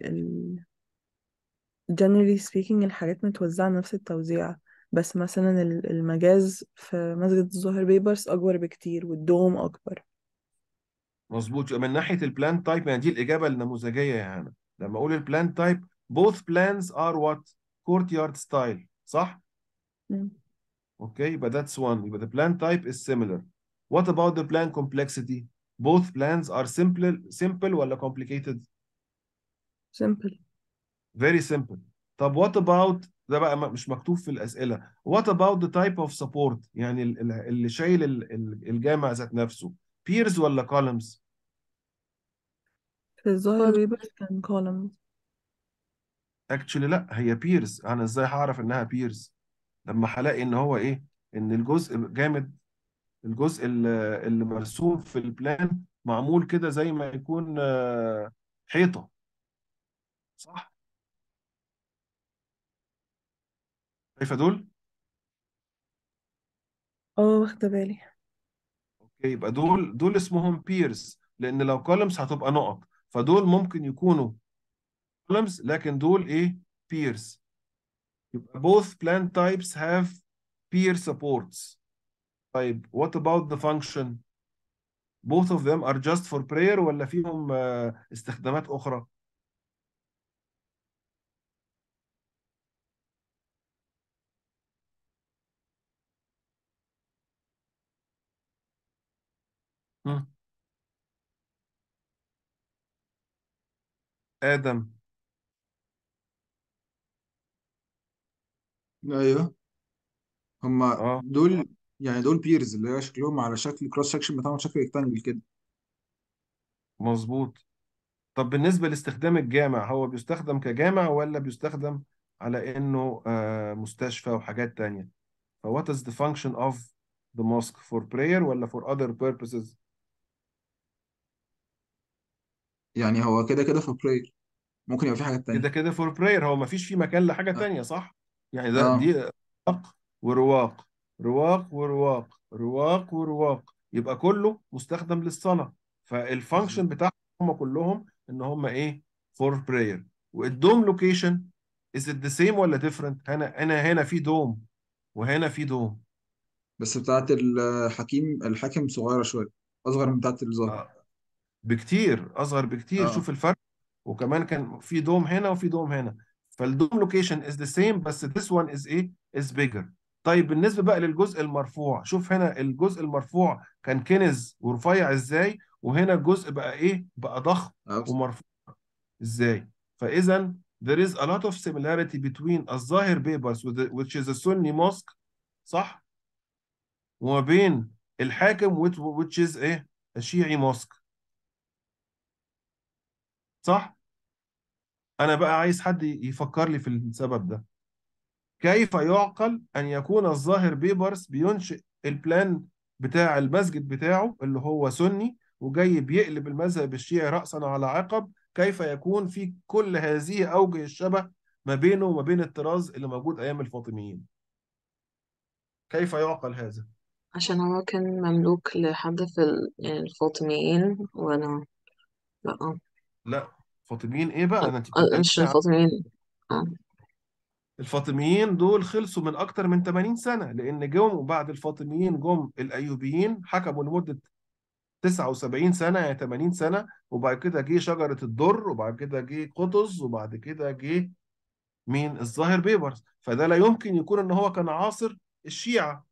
generally speaking الحاجات متوزعة نفس التوزيع بس مثلا المجاز في مسجد الظهر بيبرس أكبر بكتير والدوم أكبر مظبوط من ناحية البلان تايب يعني دي الإجابة النموذجية يا هنا لما أقول البلان تايب both plans are what courtyard style صح؟ اوكي يبقى that's one يبقى the plan type is similar what about the plan complexity both plans are simple simple ولا complicated simple very simple طب what about ده بقى مش مكتوب في الاسئله what about the type of support يعني اللي شايل الجامع ذات نفسه peers ولا columns في الظاهر بيبقى كان columns اكشلي لا هي peers انا ازاي هعرف انها peers لما هلاقي ان هو ايه ان الجزء جامد الجزء اللي مرسوم في البلان معمول كده زي ما يكون آه، حيطه صح شايفه دول اه واخدة بالي اوكي يبقى دول دول اسمهم بيرز لان لو كولمز هتبقى نقط فدول ممكن يكونوا columns لكن دول ايه peers يبقى both plant types have peer supports طيب what about the function both of them are just for prayer ولا فيهم آه، استخدامات اخرى آدم ايوه هما اه دول يعني دول بيرز اللي هي شكلهم على شكل كروس سكشن بتاعهم شكل ريكتانجل كده مظبوط طب بالنسبة لاستخدام الجامع هو بيستخدم كجامع ولا بيستخدم على إنه آه، مستشفى وحاجات تانية؟ ف what is the function of the mosque for prayer ولا for other purposes؟ يعني هو كده كده فور براير ممكن يبقى في حاجات كده تانية كده فور براير هو ما فيش فيه مكان لحاجة آه. تانية صح؟ يعني ده اه دي رواق ورواق رواق ورواق رواق ورواق يبقى كله مستخدم للصلاة فالفانكشن بتاعهم هم كلهم ان هم ايه؟ فور براير والدوم لوكيشن از ات ذا سيم ولا ديفرنت؟ هنا انا هنا في دوم وهنا في دوم بس بتاعت الحكيم الحاكم صغيرة شوية أصغر من بتاعت الظاهر آه. بكتير اصغر بكتير آه. شوف الفرق وكمان كان في دوم هنا وفي دوم هنا فالدوم لوكيشن از ذا سيم بس ذس وان از ايه از بيجر طيب بالنسبه بقى للجزء المرفوع شوف هنا الجزء المرفوع كان كنز ورفيع ازاي وهنا الجزء بقى ايه بقى ضخم ومرفوع ازاي فاذا there is a lot of similarity between الظاهر بيبرس which is a Sunni mosque صح وما بين الحاكم which is ايه الشيعي mosque صح؟ أنا بقى عايز حد يفكر لي في السبب ده كيف يعقل أن يكون الظاهر بيبرس بينشئ البلان بتاع المسجد بتاعه اللي هو سني وجاي بيقلب المذهب الشيعي رأسا على عقب كيف يكون في كل هذه أوجه الشبه ما بينه وما بين الطراز اللي موجود أيام الفاطميين كيف يعقل هذا؟ عشان هو كان مملوك لحد في يعني الفاطميين وأنا لأ لا فاطميين ايه بقى ده انت آه، مش بتتكلمي عن الفاطميين آه. الفاطميين دول خلصوا من اكتر من 80 سنة لان جم وبعد الفاطميين جم الايوبيين حكموا لمدة 79 سنة يعني 80 سنة وبعد كده جه شجرة الدر وبعد كده جه قطز وبعد كده جه مين الظاهر بيبرس فده لا يمكن يكون ان هو كان عاصر الشيعة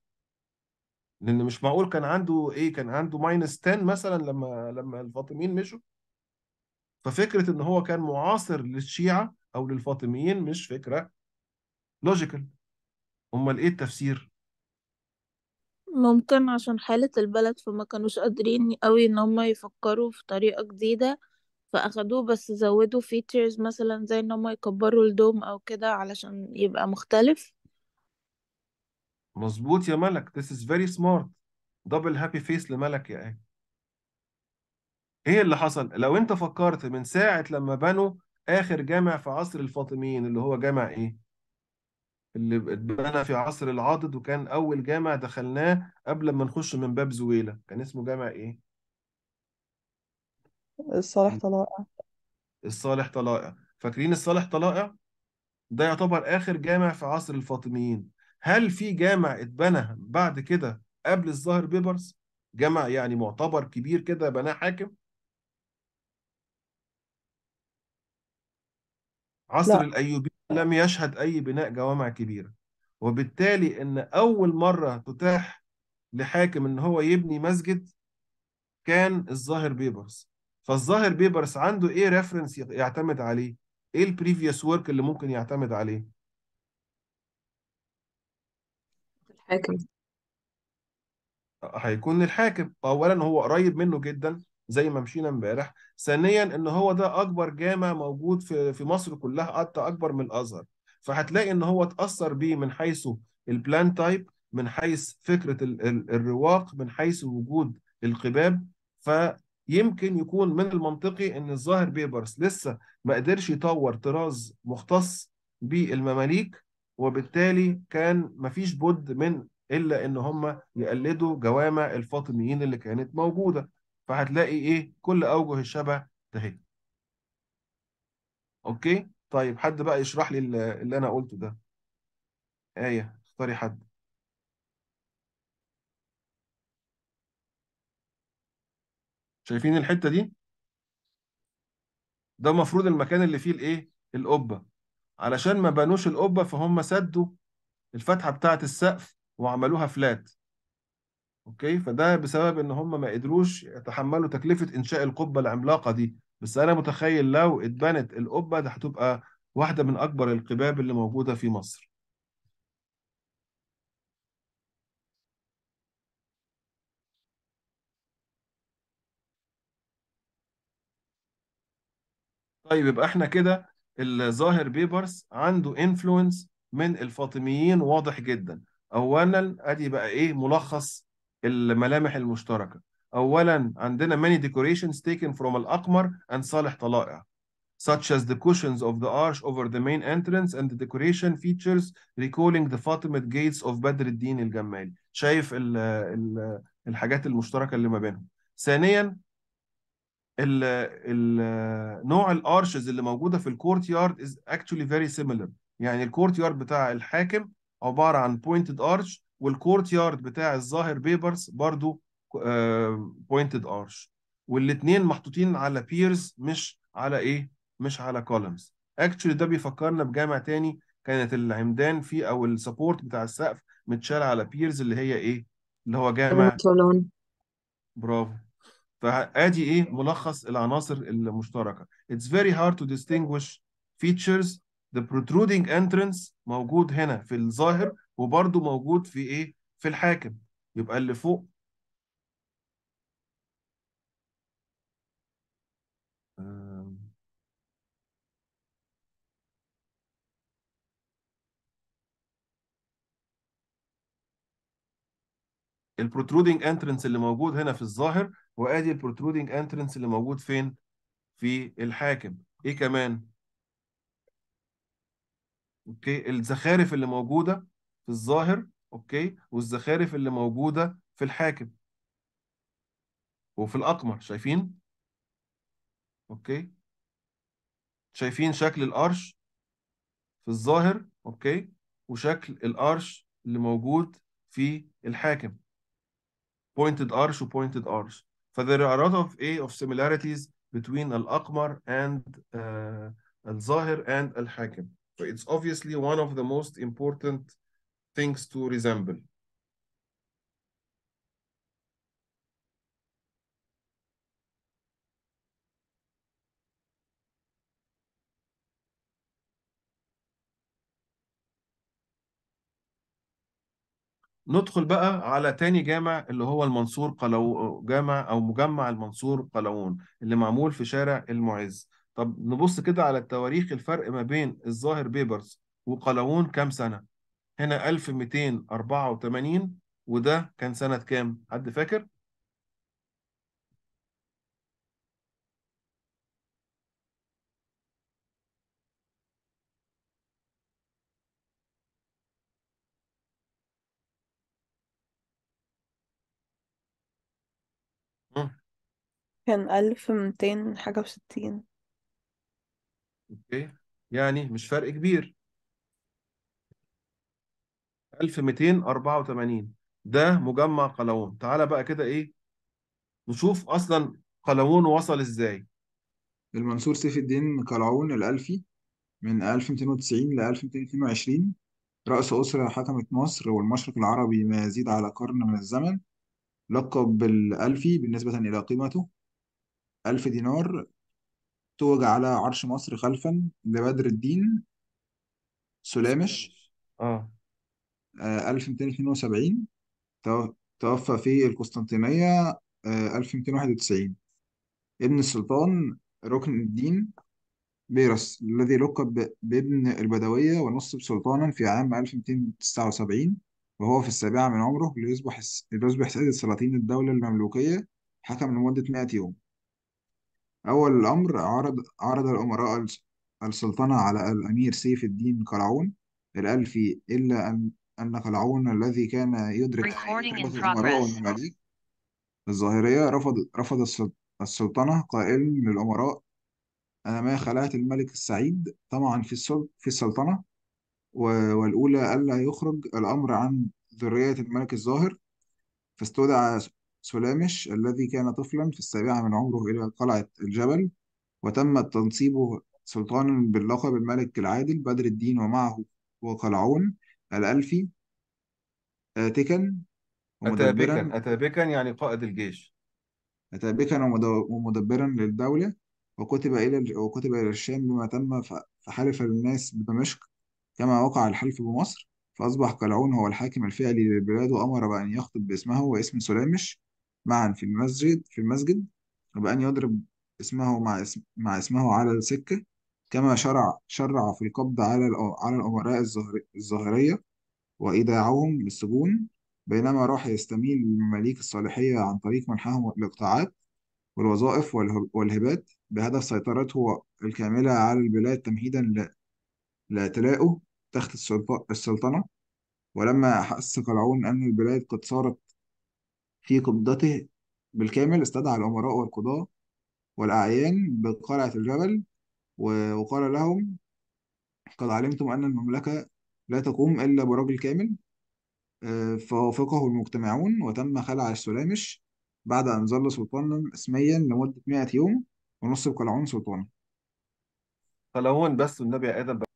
لان مش معقول كان عنده ايه كان عنده ماينس 10 مثلا لما لما الفاطميين مشوا ففكره ان هو كان معاصر للشيعه او للفاطميين مش فكره لوجيكال امال ايه التفسير ممكن عشان حالة البلد فما كانوش قادرين قوي ان هم يفكروا في طريقة جديدة فاخدوه بس زودوا فيتشرز مثلا زي ان هم يكبروا الدوم او كده علشان يبقى مختلف مظبوط يا ملك this is very smart double happy face لملك يا ايه ايه اللي حصل لو انت فكرت من ساعه لما بنوا اخر جامع في عصر الفاطميين اللي هو جامع ايه اللي اتبنى في عصر العاضد وكان اول جامع دخلناه قبل ما نخش من باب زويله كان اسمه جامع ايه الصالح طلائع الصالح طلائع فاكرين الصالح طلائع ده يعتبر اخر جامع في عصر الفاطميين هل في جامع اتبنى بعد كده قبل الظاهر بيبرس جامع يعني معتبر كبير كده بناه حاكم عصر لا. الأيوبي لم يشهد أي بناء جوامع كبيرة وبالتالي إن أول مرة تتاح لحاكم إن هو يبني مسجد كان الظاهر بيبرس فالظاهر بيبرس عنده إيه ريفرنس يعتمد عليه؟ إيه البريفيوس ورك اللي ممكن يعتمد عليه؟ الحاكم آه، هيكون الحاكم أولا هو قريب منه جدا زي ما مشينا امبارح ثانيا ان هو ده اكبر جامع موجود في في مصر كلها حتى اكبر من الازهر فهتلاقي ان هو اتاثر بيه من حيث البلان تايب من حيث فكره ال ال الرواق من حيث وجود القباب فيمكن يكون من المنطقي ان الظاهر بيبرس لسه ما قدرش يطور طراز مختص بالمماليك وبالتالي كان مفيش بد من الا ان هم يقلدوا جوامع الفاطميين اللي كانت موجوده فهتلاقي ايه كل اوجه الشبه ده اوكي طيب حد بقى يشرح لي اللي انا قلته ده ايه اختاري حد شايفين الحته دي ده المفروض المكان اللي فيه الايه القبه علشان ما بنوش القبه فهم سدوا الفتحه بتاعه السقف وعملوها فلات اوكي فده بسبب ان هم ما قدروش يتحملوا تكلفه انشاء القبه العملاقه دي بس انا متخيل لو اتبنت القبه ده هتبقى واحده من اكبر القباب اللي موجوده في مصر طيب يبقى احنا كده الظاهر بيبرس عنده انفلونس من الفاطميين واضح جدا اولا ادي بقى ايه ملخص الملامح المشتركه اولا عندنا many decorations taken from الاقمر and صالح طلائع such as the cushions of the arch over the main entrance and the decoration features recalling the Fatimid gates of بدر الدين الجمالي شايف ال ال الحاجات المشتركه اللي ما بينهم ثانيا ال ال نوع الارشز اللي موجوده في الكورت يارد is actually very similar يعني الكورت يارد بتاع الحاكم عباره عن pointed arch والكورت يارد بتاع الظاهر بيبرز برضو بوينتد ارش والاثنين محطوطين على بيرز مش على ايه مش على كولمز اكشلي ده بيفكرنا بجامع تاني كانت العمدان فيه او السبورت بتاع السقف متشال على بيرز اللي هي ايه اللي هو جامع أيوة، برافو فادي ايه ملخص العناصر المشتركه it's very hard to distinguish features the protruding entrance موجود هنا في الظاهر وبرضه موجود في ايه في الحاكم يبقى اللي فوق البروترودنج انترنس اللي موجود هنا في الظاهر وادي البروترودنج انترنس اللي موجود فين في الحاكم ايه كمان اوكي الزخارف اللي موجوده في الظاهر اوكي والزخارف اللي موجوده في الحاكم وفي الاقمر شايفين اوكي شايفين شكل القرش في الظاهر اوكي وشكل القرش اللي موجود في الحاكم pointed arch و pointed arch there are a lot of a of similarities between الأقمر and uh, الظاهر and الحاكم so it's obviously one of the most important things to resemble ندخل بقى على تاني جامع اللي هو المنصور قلو جامع او مجمع المنصور قلاوون اللي معمول في شارع المعز طب نبص كده على التواريخ الفرق ما بين الظاهر بيبرز وقلاوون كام سنه هنا 1284 وده كان سنة كام؟ حد فاكر؟ كان ألف ومتين حاجة وستين اوكي يعني مش فرق كبير 1284 ده مجمع قلاوون تعالى بقى كده ايه نشوف اصلا قلاوون وصل ازاي المنصور سيف الدين قلاوون الألفي من 1290 ل 1222 رأس أسرة حكمت مصر والمشرق العربي ما يزيد على قرن من الزمن لقب بالألفي بالنسبة إلى قيمته ألف دينار توج على عرش مصر خلفا لبدر الدين سلامش اه 1272 آه، توفى في القسطنطينية 1291 آه، ابن السلطان ركن الدين بيرس الذي لقب بابن البدوية ونصب سلطانا في عام 1279 وهو في السابعة من عمره ليصبح ليصبح سيد سلاطين الدولة المملوكية حكم لمدة 100 يوم أول الأمر عرض عرض الأمراء السلطنة على الأمير سيف الدين قلاعون الألفي إلا أن أن فرعون الذي كان يدرك Recording الملك الظاهرية رفض رفض السلطنة قائلا للأمراء أنا ما خلعت الملك السعيد طمعا في في السلطنة والأولى ألا يخرج الأمر عن ذرية الملك الظاهر فاستدعى سلامش الذي كان طفلا في السابعة من عمره إلى قلعة الجبل وتم تنصيبه سلطانا باللقب الملك العادل بدر الدين ومعه وقلعون الألفي آه، آتكا ومدبرا أتابكا يعني قائد الجيش أتابكا ومدبرا للدولة وكتب إلى وكتب إلى الشام بما تم فحلف الناس بدمشق كما وقع الحلف بمصر فأصبح قلعون هو الحاكم الفعلي للبلاد وأمر بأن يخطب باسمه واسم سلامش معا في المسجد في المسجد وبأن يضرب اسمه مع اسم مع اسمه على السكة كما شرع شرع في القبض على على الأمراء الظاهرية وإيداعهم للسجون بينما راح يستميل المماليك الصالحية عن طريق منحهم الإقطاعات والوظائف والهبات بهدف سيطرته الكاملة على البلاد تمهيدا لاعتلائه تحت السلطنة ولما أحس قلعون أن البلاد قد صارت في قبضته بالكامل استدعى الأمراء والقضاة والأعيان بقلعة الجبل وقال لهم قد علمتم أن المملكة لا تقوم إلا برجل كامل آه، فوافقه المجتمعون وتم خلع السلامش بعد أن ظل سلطانا اسميا لمدة 100 يوم ونصب قلعون سلطانا قلعون بس والنبي يا آدم بقى.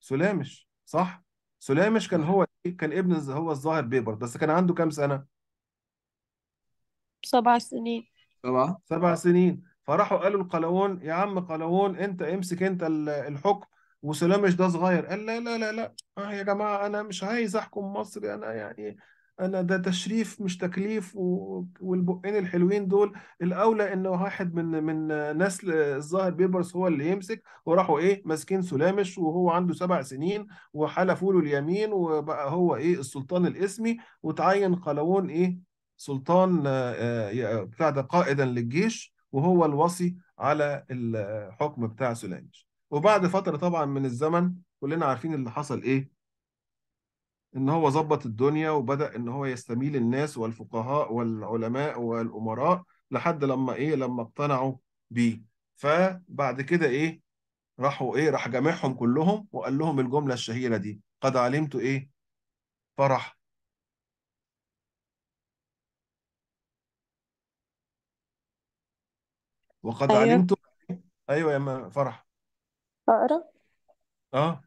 سلامش صح سلامش كان هو إيه؟ كان ابن هو الظاهر بيبر بس كان عنده كام سنة؟ سبع سنين سبعة سبع سنين فراحوا قالوا لقلاوون يا عم قلاوون انت امسك انت الحكم وسلامش ده صغير قال لا لا لا لا آه يا جماعه انا مش عايز احكم مصر انا يعني انا ده تشريف مش تكليف والبقين الحلوين دول الاولى ان واحد من من نسل الظاهر بيبرس هو اللي يمسك وراحوا ايه ماسكين سلامش وهو عنده سبع سنين وحلفوا له اليمين وبقى هو ايه السلطان الاسمي وتعين قلاوون ايه سلطان آه، آه، بتاع ده قائدا للجيش وهو الوصي على الحكم بتاع سولانج وبعد فترة طبعا من الزمن كلنا عارفين اللي حصل ايه ان هو ظبط الدنيا وبدأ ان هو يستميل الناس والفقهاء والعلماء والامراء لحد لما ايه لما اقتنعوا بيه فبعد كده ايه راحوا ايه راح جامعهم كلهم وقال لهم الجملة الشهيرة دي قد علمت ايه فرح وقد ايوه علمتم ايوه يا فرح اقرا آه.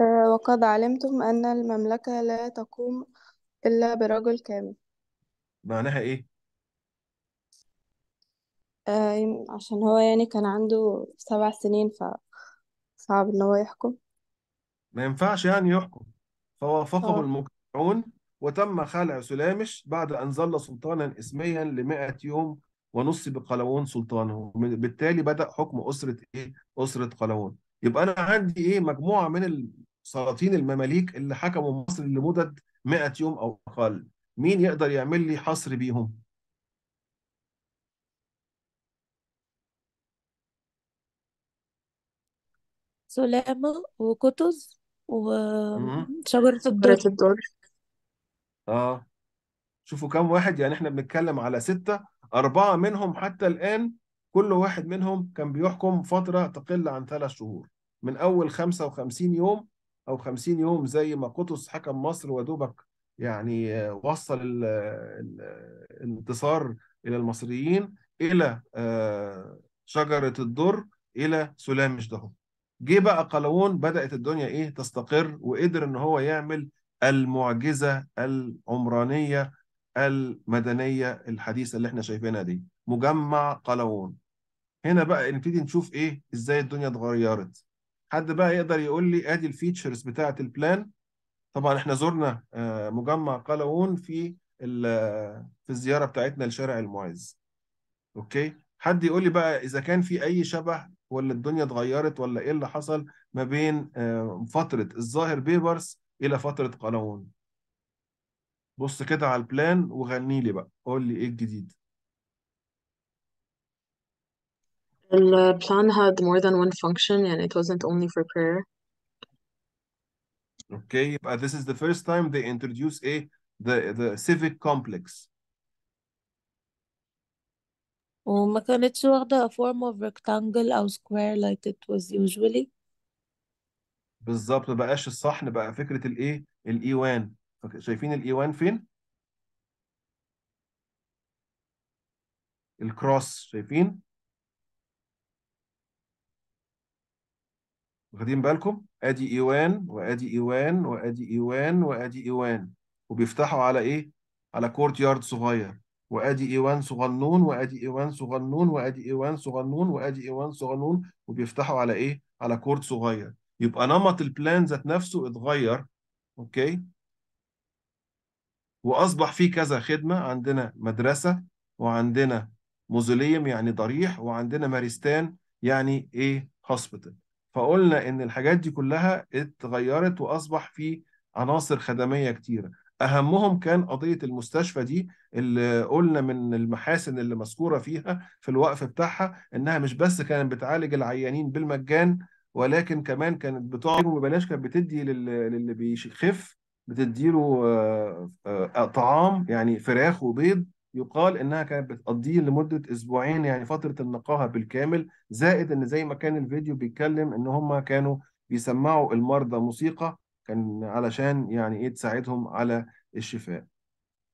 اه وقد علمتم ان المملكه لا تقوم الا برجل كامل معناها ايه آه، عشان هو يعني كان عنده سبع سنين فصعب ان هو يحكم ما ينفعش يعني يحكم فوافقه اه المجتمعون وتم خلع سلامش بعد أن ظل سلطانا اسميا لمائة يوم ونصب قلاوون سلطانه بالتالي بدأ حكم أسرة إيه؟ أسرة قلاوون يبقى أنا عندي إيه مجموعة من السلاطين المماليك اللي حكموا مصر لمدة 100 يوم أو أقل مين يقدر يعمل لي حصر بيهم؟ سلامة وقطز وشجرة الدر الدر اه شوفوا كم واحد يعني احنا بنتكلم على ستة أربعة منهم حتى الآن كل واحد منهم كان بيحكم فترة تقل عن ثلاث شهور من أول 55 يوم أو 50 يوم زي ما قطس حكم مصر ودوبك يعني وصل الانتصار إلى المصريين إلى آه، شجرة الدر إلى سلام دهم جه بقى قلاوون بدأت الدنيا إيه تستقر وقدر إن هو يعمل المعجزة العمرانية المدنية الحديثة اللي احنا شايفينها دي مجمع قلاون هنا بقى نبتدي نشوف ايه ازاي الدنيا اتغيرت حد بقى يقدر يقول لي ادي الفيتشرز بتاعة البلان طبعا احنا زرنا آه، مجمع قلاون في في الزيارة بتاعتنا لشارع المعز اوكي حد يقول لي بقى اذا كان في اي شبه ولا الدنيا اتغيرت ولا ايه اللي حصل ما بين آه، فترة الظاهر بيبرس الى فترة قلاون بص كده على البلان وغني لي بقى قول لي ايه الجديد The plan had more than one function and it wasn't only for prayer. اوكي يبقى this is the first time they introduce a the the civic complex وما كانتش واخدة a form of rectangle أو square like it was usually بالظبط ما بقاش الصحن بقى فكرة الايه الايوان اوكي شايفين الاي 1 فين؟ الكروس شايفين؟ واخدين بالكم؟ ادي اي 1 وادي اي 1 وادي اي 1 وادي اي 1 وبيفتحوا على ايه؟ على كورت يارد صغير وادي اي 1 صغنون وادي اي 1 صغنون وادي اي 1 صغنون وادي اي 1 صغنون وبيفتحوا على ايه؟ على كورت صغير يبقى نمط البلان ذات نفسه اتغير اوكي واصبح في كذا خدمه عندنا مدرسه وعندنا موزوليوم يعني ضريح وعندنا مارستان يعني ايه هوسبيتال فقلنا ان الحاجات دي كلها اتغيرت واصبح في عناصر خدميه كتيره اهمهم كان قضيه المستشفى دي اللي قلنا من المحاسن اللي مذكوره فيها في الوقف بتاعها انها مش بس كانت بتعالج العيانين بالمجان ولكن كمان كانت بتعطيهم ببلاش كانت بتدي للي بيخف بتديله آه، آه، آه، طعام يعني فراخ وبيض يقال انها كانت بتقضيه لمده اسبوعين يعني فتره النقاهه بالكامل زائد ان زي ما كان الفيديو بيتكلم ان هم كانوا بيسمعوا المرضى موسيقى كان علشان يعني ايه تساعدهم على الشفاء.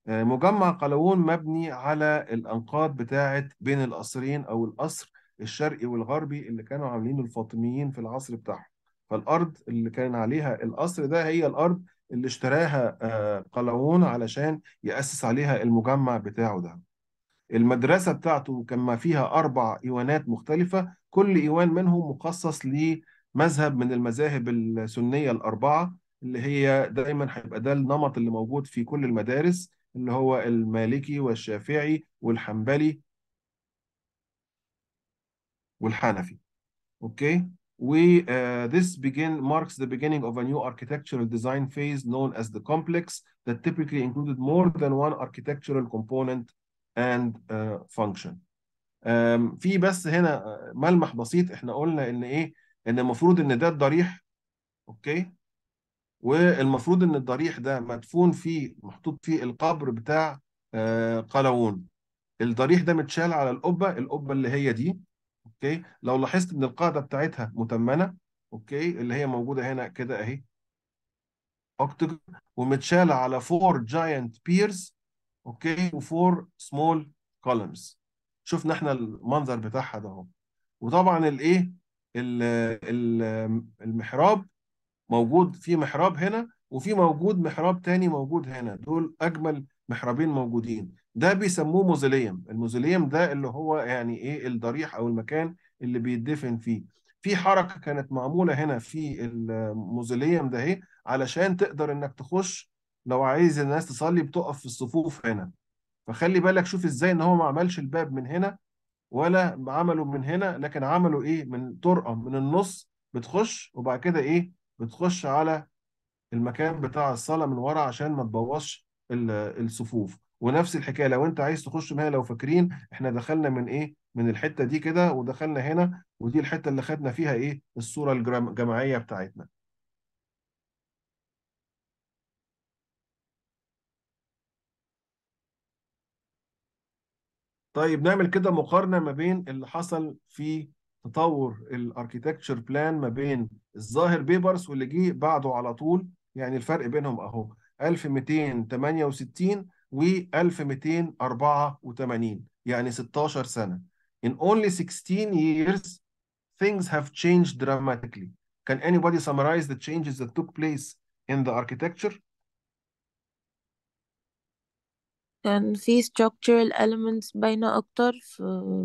مجمع قلاوون مبني على الانقاض بتاعه بين القصرين او القصر الشرقي والغربي اللي كانوا عاملينه الفاطميين في العصر بتاعهم. فالارض اللي كان عليها القصر ده هي الارض اللي اشتراها آه، قلاوون علشان يأسس عليها المجمع بتاعه ده المدرسة بتاعته كان ما فيها أربع إيوانات مختلفة كل إيوان منهم مخصص لمذهب من المذاهب السنية الأربعة اللي هي دايما هيبقى ده النمط اللي موجود في كل المدارس اللي هو المالكي والشافعي والحنبلي والحنفي أوكي و uh, this begin marks the beginning of a new architectural design phase known as the complex that typically included more than one architectural component and uh, function. Um, في بس هنا ملمح بسيط احنا قلنا ان ايه ان المفروض ان ده الضريح اوكي والمفروض ان الضريح ده مدفون فيه محطوط فيه القبر بتاع آه قلاوون الضريح ده متشال على القبه القبه اللي هي دي اوكي لو لاحظت ان القاعده بتاعتها متمنه اوكي اللي هي موجوده هنا كده اهي اوكتاجون ومتشاله على فور جاينت بيرز اوكي وفور سمول كولمز شفنا احنا المنظر بتاعها ده اهو وطبعا الايه المحراب موجود في محراب هنا وفي موجود محراب تاني موجود هنا دول اجمل محرابين موجودين ده بيسموه موزيليوم الموزيليوم ده اللي هو يعني ايه الضريح او المكان اللي بيدفن فيه في حركه كانت معموله هنا في الموزيليوم ده اهي علشان تقدر انك تخش لو عايز الناس تصلي بتقف في الصفوف هنا فخلي بالك شوف ازاي ان هو ما عملش الباب من هنا ولا عمله من هنا لكن عملوا ايه من طرقه من النص بتخش وبعد كده ايه بتخش على المكان بتاع الصلاه من ورا عشان ما تبوظش الصفوف ونفس الحكايه لو انت عايز تخش معايا لو فاكرين احنا دخلنا من ايه من الحته دي كده ودخلنا هنا ودي الحته اللي خدنا فيها ايه الصوره الجماعيه بتاعتنا طيب نعمل كده مقارنه ما بين اللي حصل في تطور الاركيتكتشر بلان ما بين الظاهر بيبرس واللي جه بعده على طول يعني الفرق بينهم اهو 1268 و 1284 يعني 16 سنة in only 16 years things have changed dramatically can anybody summarize the changes that took place in the architecture كان في structural elements باينة أكتر في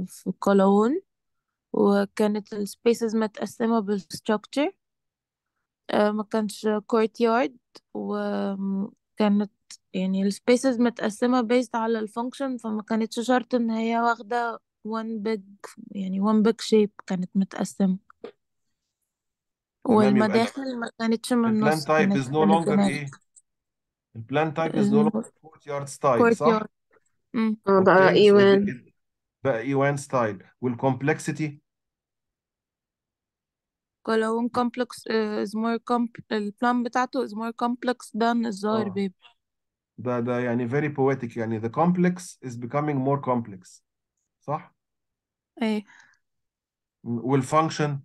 في القلاوون وكانت spaces متقسمة structure ما كانش courtyard وكانت يعني السبيسز متقسمة based على الفانكشن فما كانتش شرط ان هي واخدة one big يعني one big shape كانت متقسمة والمداخل ما كانتش من البلان النص تايب از نو لونجر ايه البلان تايب از نو لونجر كورت يارد ستايل صح؟ courtyard. امم آه، بقى ايوان بقى ايوان ستايل والكومبلكسيتي كولون كومبلكس از مور البلان بتاعته is more complex than الظاهر بيب آه. ده ده يعني very poetic يعني the complex is becoming more complex صح؟ ايه والفانكشن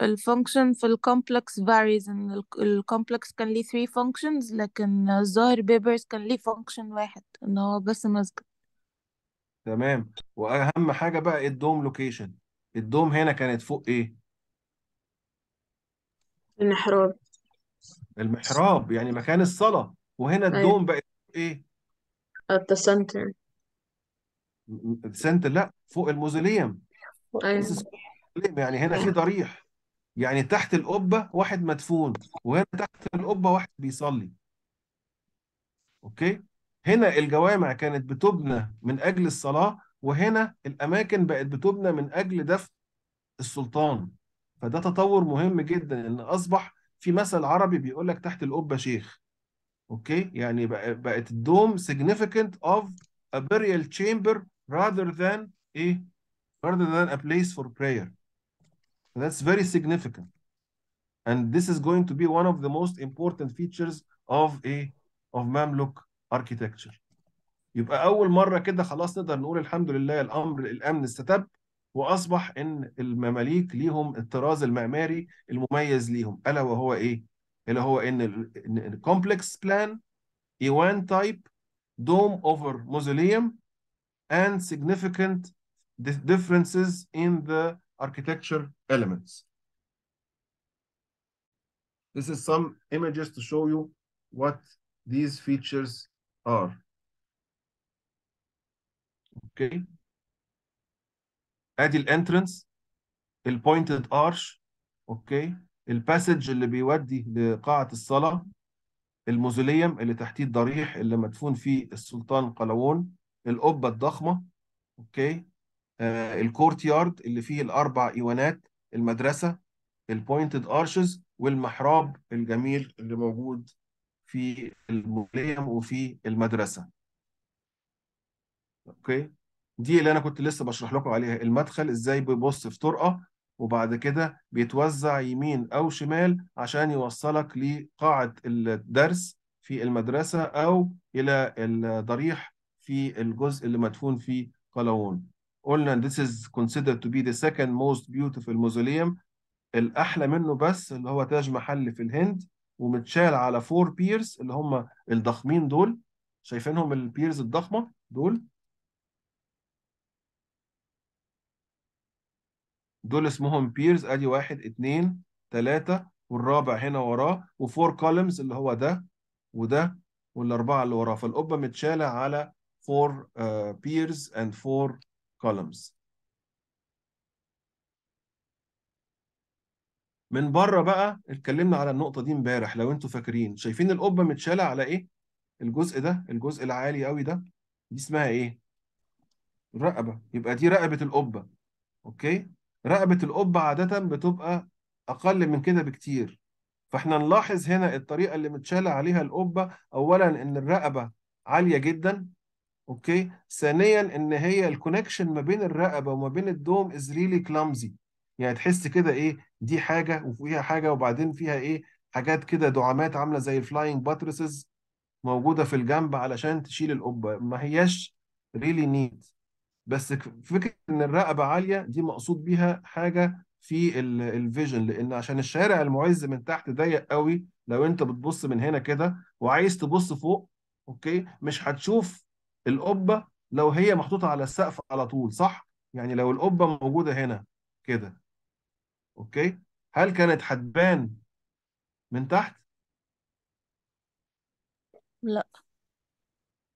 الفانكشن في الكومبلكس varies ان الكومبلكس كان ليه 3 functions لكن الظاهر بيبرز كان ليه function واحد ان هو بس مسجد تمام واهم حاجه بقى الدوم لوكيشن الدوم هنا كانت فوق ايه المحراب المحراب يعني مكان الصلاة وهنا أيوة. الدوم بقت فوق ايه التسنتر السنتر لا فوق الموزوليوم أيوة. يعني هنا في ضريح يعني تحت القبة واحد مدفون وهنا تحت القبة واحد بيصلي اوكي هنا الجوامع كانت بتبنى من اجل الصلاة وهنا الاماكن بقت بتبنى من اجل دفع السلطان فده تطور مهم جدا ان اصبح في مثل عربي بيقول لك تحت القبه شيخ اوكي يعني بقت الدوم significant of a burial chamber rather than ايه rather than a place for prayer that's very significant and this is going to be one of the most important features of a of Mamluk architecture يبقى اول مره كده خلاص نقدر نقول الحمد لله الامر الامن استتب واصبح ان المماليك ليهم الطراز المعماري المميز ليهم الا وهو ايه؟ الا هو ان الكومبلكس بلان ايوان تايب دوم اوفر موزوليوم and significant differences in the architecture elements. This is some images to show you what these features are. اوكي ادي الانترنس البوينتد ارش اوكي الباسج اللي بيودي لقاعه الصلاه الموزوليوم اللي تحتيه الضريح اللي مدفون فيه السلطان قلاوون القبه الضخمه اوكي آه الكورت يارد اللي فيه الاربع ايوانات المدرسه البوينتد ارشز والمحراب الجميل اللي موجود في الموزوليوم وفي المدرسه اوكي دي اللي انا كنت لسه بشرح لكم عليها المدخل ازاي بيبص في طرقه وبعد كده بيتوزع يمين او شمال عشان يوصلك لقاعه الدرس في المدرسه او الى الضريح في الجزء اللي مدفون فيه قلاوون قلنا this is considered to be the second most beautiful mausoleum الاحلى منه بس اللي هو تاج محل في الهند ومتشال على فور بيرز اللي هم الضخمين دول شايفينهم البيرز الضخمه دول دول اسمهم بيرز ادي واحد اثنين ثلاثة والرابع هنا وراه وفور كولمز اللي هو ده وده والاربعة اللي وراه فالقبة متشالة على فور بيرز اند فور كولمز من بره بقى اتكلمنا على النقطة دي امبارح لو انتوا فاكرين شايفين القبة متشالة على ايه؟ الجزء ده الجزء العالي قوي ده دي اسمها ايه؟ رقبة يبقى دي رقبة القبة اوكي؟ رقبة القبة عادة بتبقى أقل من كده بكتير فإحنا نلاحظ هنا الطريقة اللي متشالة عليها القبة أولا إن الرقبة عالية جدا أوكي ثانيا إن هي الكونكشن ما بين الرقبة وما بين الدوم از ريلي كلامزي يعني تحس كده إيه دي حاجة وفيها حاجة وبعدين فيها إيه حاجات كده دعامات عاملة زي الفلاينج باترسز موجودة في الجنب علشان تشيل القبة ما هياش ريلي نيد بس فكره ان الرقبه عاليه دي مقصود بيها حاجه في الفيجن لان عشان الشارع المعز من تحت ضيق قوي لو انت بتبص من هنا كده وعايز تبص فوق اوكي مش هتشوف القبه لو هي محطوطه على السقف على طول صح يعني لو القبه موجوده هنا كده اوكي هل كانت هتبان من تحت لا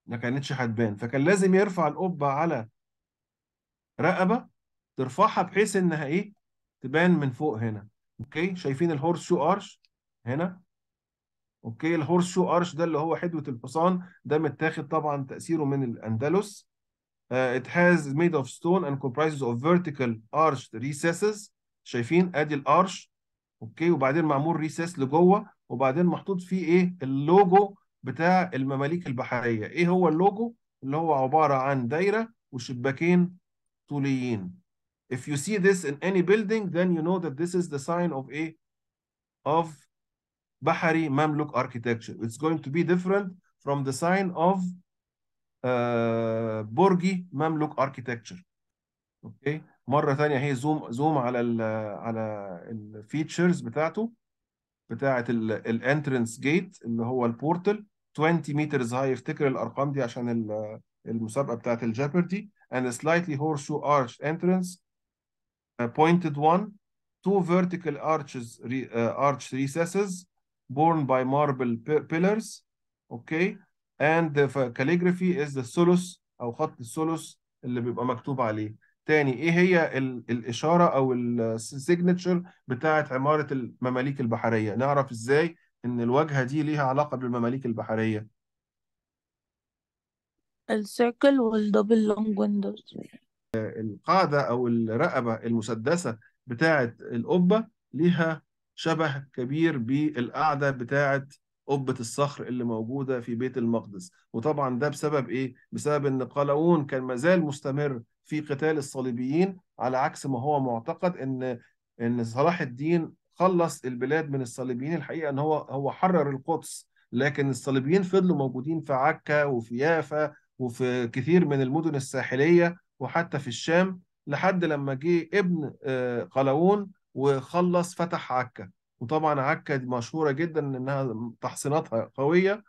ما كانتش هتبان فكان لازم يرفع القبه على رقبه ترفعها بحيث انها ايه تبان من فوق هنا اوكي شايفين الهورس شو ارش هنا اوكي الهورس شو ارش ده اللي هو حدوه الحصان ده متاخد طبعا تاثيره من الاندلس uh, it has made of stone and comprises of vertical arched recesses شايفين ادي الارش اوكي وبعدين معمول ريسيس لجوه وبعدين محطوط فيه ايه اللوجو بتاع المماليك البحريه ايه هو اللوجو اللي هو عباره عن دايره وشباكين طوليين. If you see this in any building, then you know that this is the sign of a of Bahari Mamluk architecture. It's going to be different from the sign of uh, Borgi Mamluk architecture. okay. مره ثانيه هي زوم زوم على ال على الفيتشرز بتاعته بتاعه الانترنس جيت اللي هو البورتل 20 مترز هاي افتكر الارقام دي عشان المسابقه بتاعه الجابردي and a slightly horseshoe arched entrance, a pointed one, two vertical arches, re, uh, arched recesses borne by marble pillars, okay? And the calligraphy is the solus أو خط السولوس اللي بيبقى مكتوب عليه. تاني إيه هي ال الإشارة أو السيجنتشر بتاعة عمارة المماليك البحرية؟ نعرف إزاي إن الواجهة دي ليها علاقة بالمماليك البحرية؟ السيركل والدبل لونج ويندوز القاعدة أو الرقبة المسدسة بتاعة القبة ليها شبه كبير بالقاعدة بتاعة قبة الصخر اللي موجودة في بيت المقدس وطبعا ده بسبب إيه؟ بسبب إن قلاوون كان مازال مستمر في قتال الصليبيين على عكس ما هو معتقد إن إن صلاح الدين خلص البلاد من الصليبيين الحقيقة إن هو هو حرر القدس لكن الصليبيين فضلوا موجودين في عكا وفي يافا وفي كثير من المدن الساحلية وحتى في الشام لحد لما جه ابن آه، قلاوون وخلص فتح عكا وطبعا عكا دي مشهورة جدا انها تحصيناتها قوية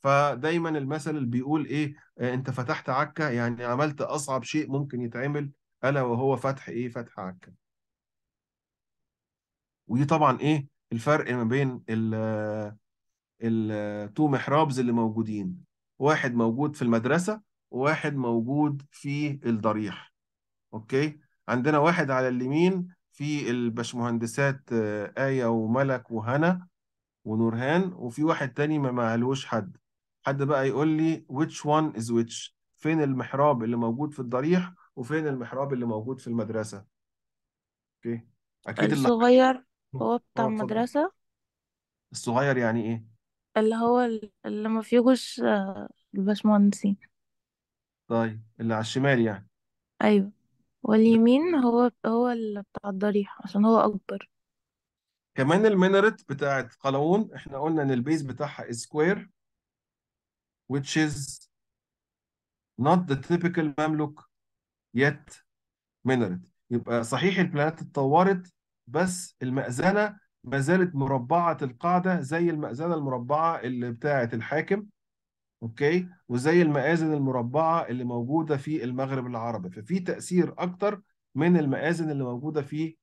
فدايما المثل اللي بيقول ايه آه، انت فتحت عكا يعني عملت اصعب شيء ممكن يتعمل الا وهو فتح ايه فتح عكا ودي طبعا ايه الفرق ما بين ال آه، التو محرابز اللي موجودين واحد موجود في المدرسة وواحد موجود في الضريح أوكي عندنا واحد على اليمين في البشمهندسات آه، آية وملك وهنا ونورهان وفي واحد تاني ما معلوش حد حد بقى يقول لي which one is which فين المحراب اللي موجود في الضريح وفين المحراب اللي موجود في المدرسة اوكي اكيد الصغير هو بتاع اه، المدرسة الصغير يعني ايه اللي هو اللي ما فيهوش الباشمهندسين طيب اللي على الشمال يعني ايوه واليمين هو هو اللي بتاع الضريح عشان هو اكبر كمان المينرت بتاعت قلاوون احنا قلنا ان البيز بتاعها سكوير which is not the typical مملوك yet minaret يبقى صحيح البلانات اتطورت بس المأذنة ما زالت مربعه القاعده زي المأذنه المربعه اللي بتاعه الحاكم اوكي وزي المآذن المربعه اللي موجوده في المغرب العربي ففي تأثير اكتر من المآذن اللي موجوده في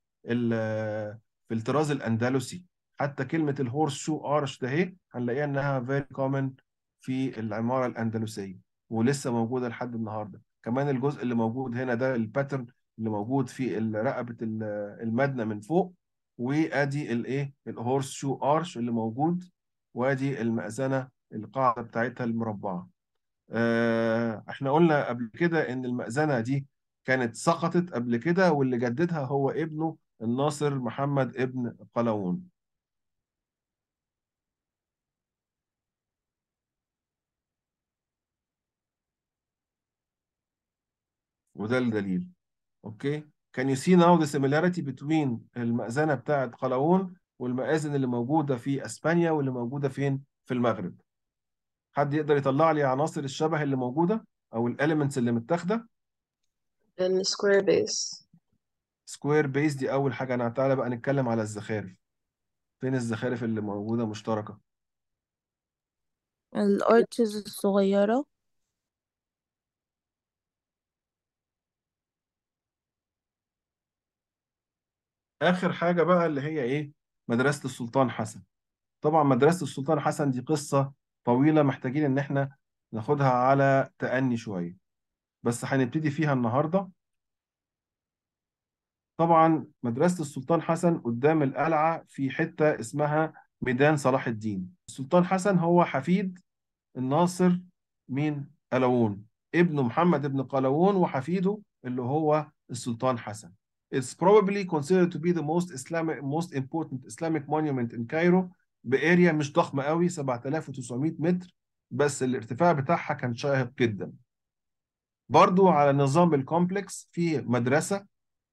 في الطراز الاندلسي حتى كلمه الهورس شو ارش ده إيه، هنلاقيها انها فيري كومن في العماره الاندلسيه ولسه موجوده لحد النهارده كمان الجزء اللي موجود هنا ده الباترن اللي موجود في رقبه المبنى من فوق وادي الايه الهورس شو ارش اللي موجود وادي المأذنة القاعدة بتاعتها المربعة آه، احنا قلنا قبل كده ان المأذنة دي كانت سقطت قبل كده واللي جددها هو ابنه الناصر محمد ابن قلاوون وده الدليل اوكي can you see now the similarity between المأذنة بتاعة قلاوون والمآذن اللي موجودة في أسبانيا واللي موجودة فين؟ في المغرب. حد يقدر يطلع لي عناصر الشبه اللي موجودة أو الاليمنتس اللي متاخدة؟ السكوير بيس سكوير بيس دي أول حاجة أنا تعالى بقى نتكلم على الزخارف. فين الزخارف اللي موجودة مشتركة؟ الأرتز الصغيرة اخر حاجه بقى اللي هي ايه مدرسه السلطان حسن طبعا مدرسه السلطان حسن دي قصه طويله محتاجين ان احنا ناخدها على تأني شويه بس هنبتدي فيها النهارده طبعا مدرسه السلطان حسن قدام القلعه في حته اسمها ميدان صلاح الدين السلطان حسن هو حفيد الناصر مين قلاوون ابنه محمد بن قلاوون وحفيده اللي هو السلطان حسن is probably considered to be the most Islamic most important Islamic monument in Cairo باريا مش ضخمه قوي 7900 متر بس الارتفاع بتاعها كان شاهق جدا برضو على نظام الكومبلكس في مدرسه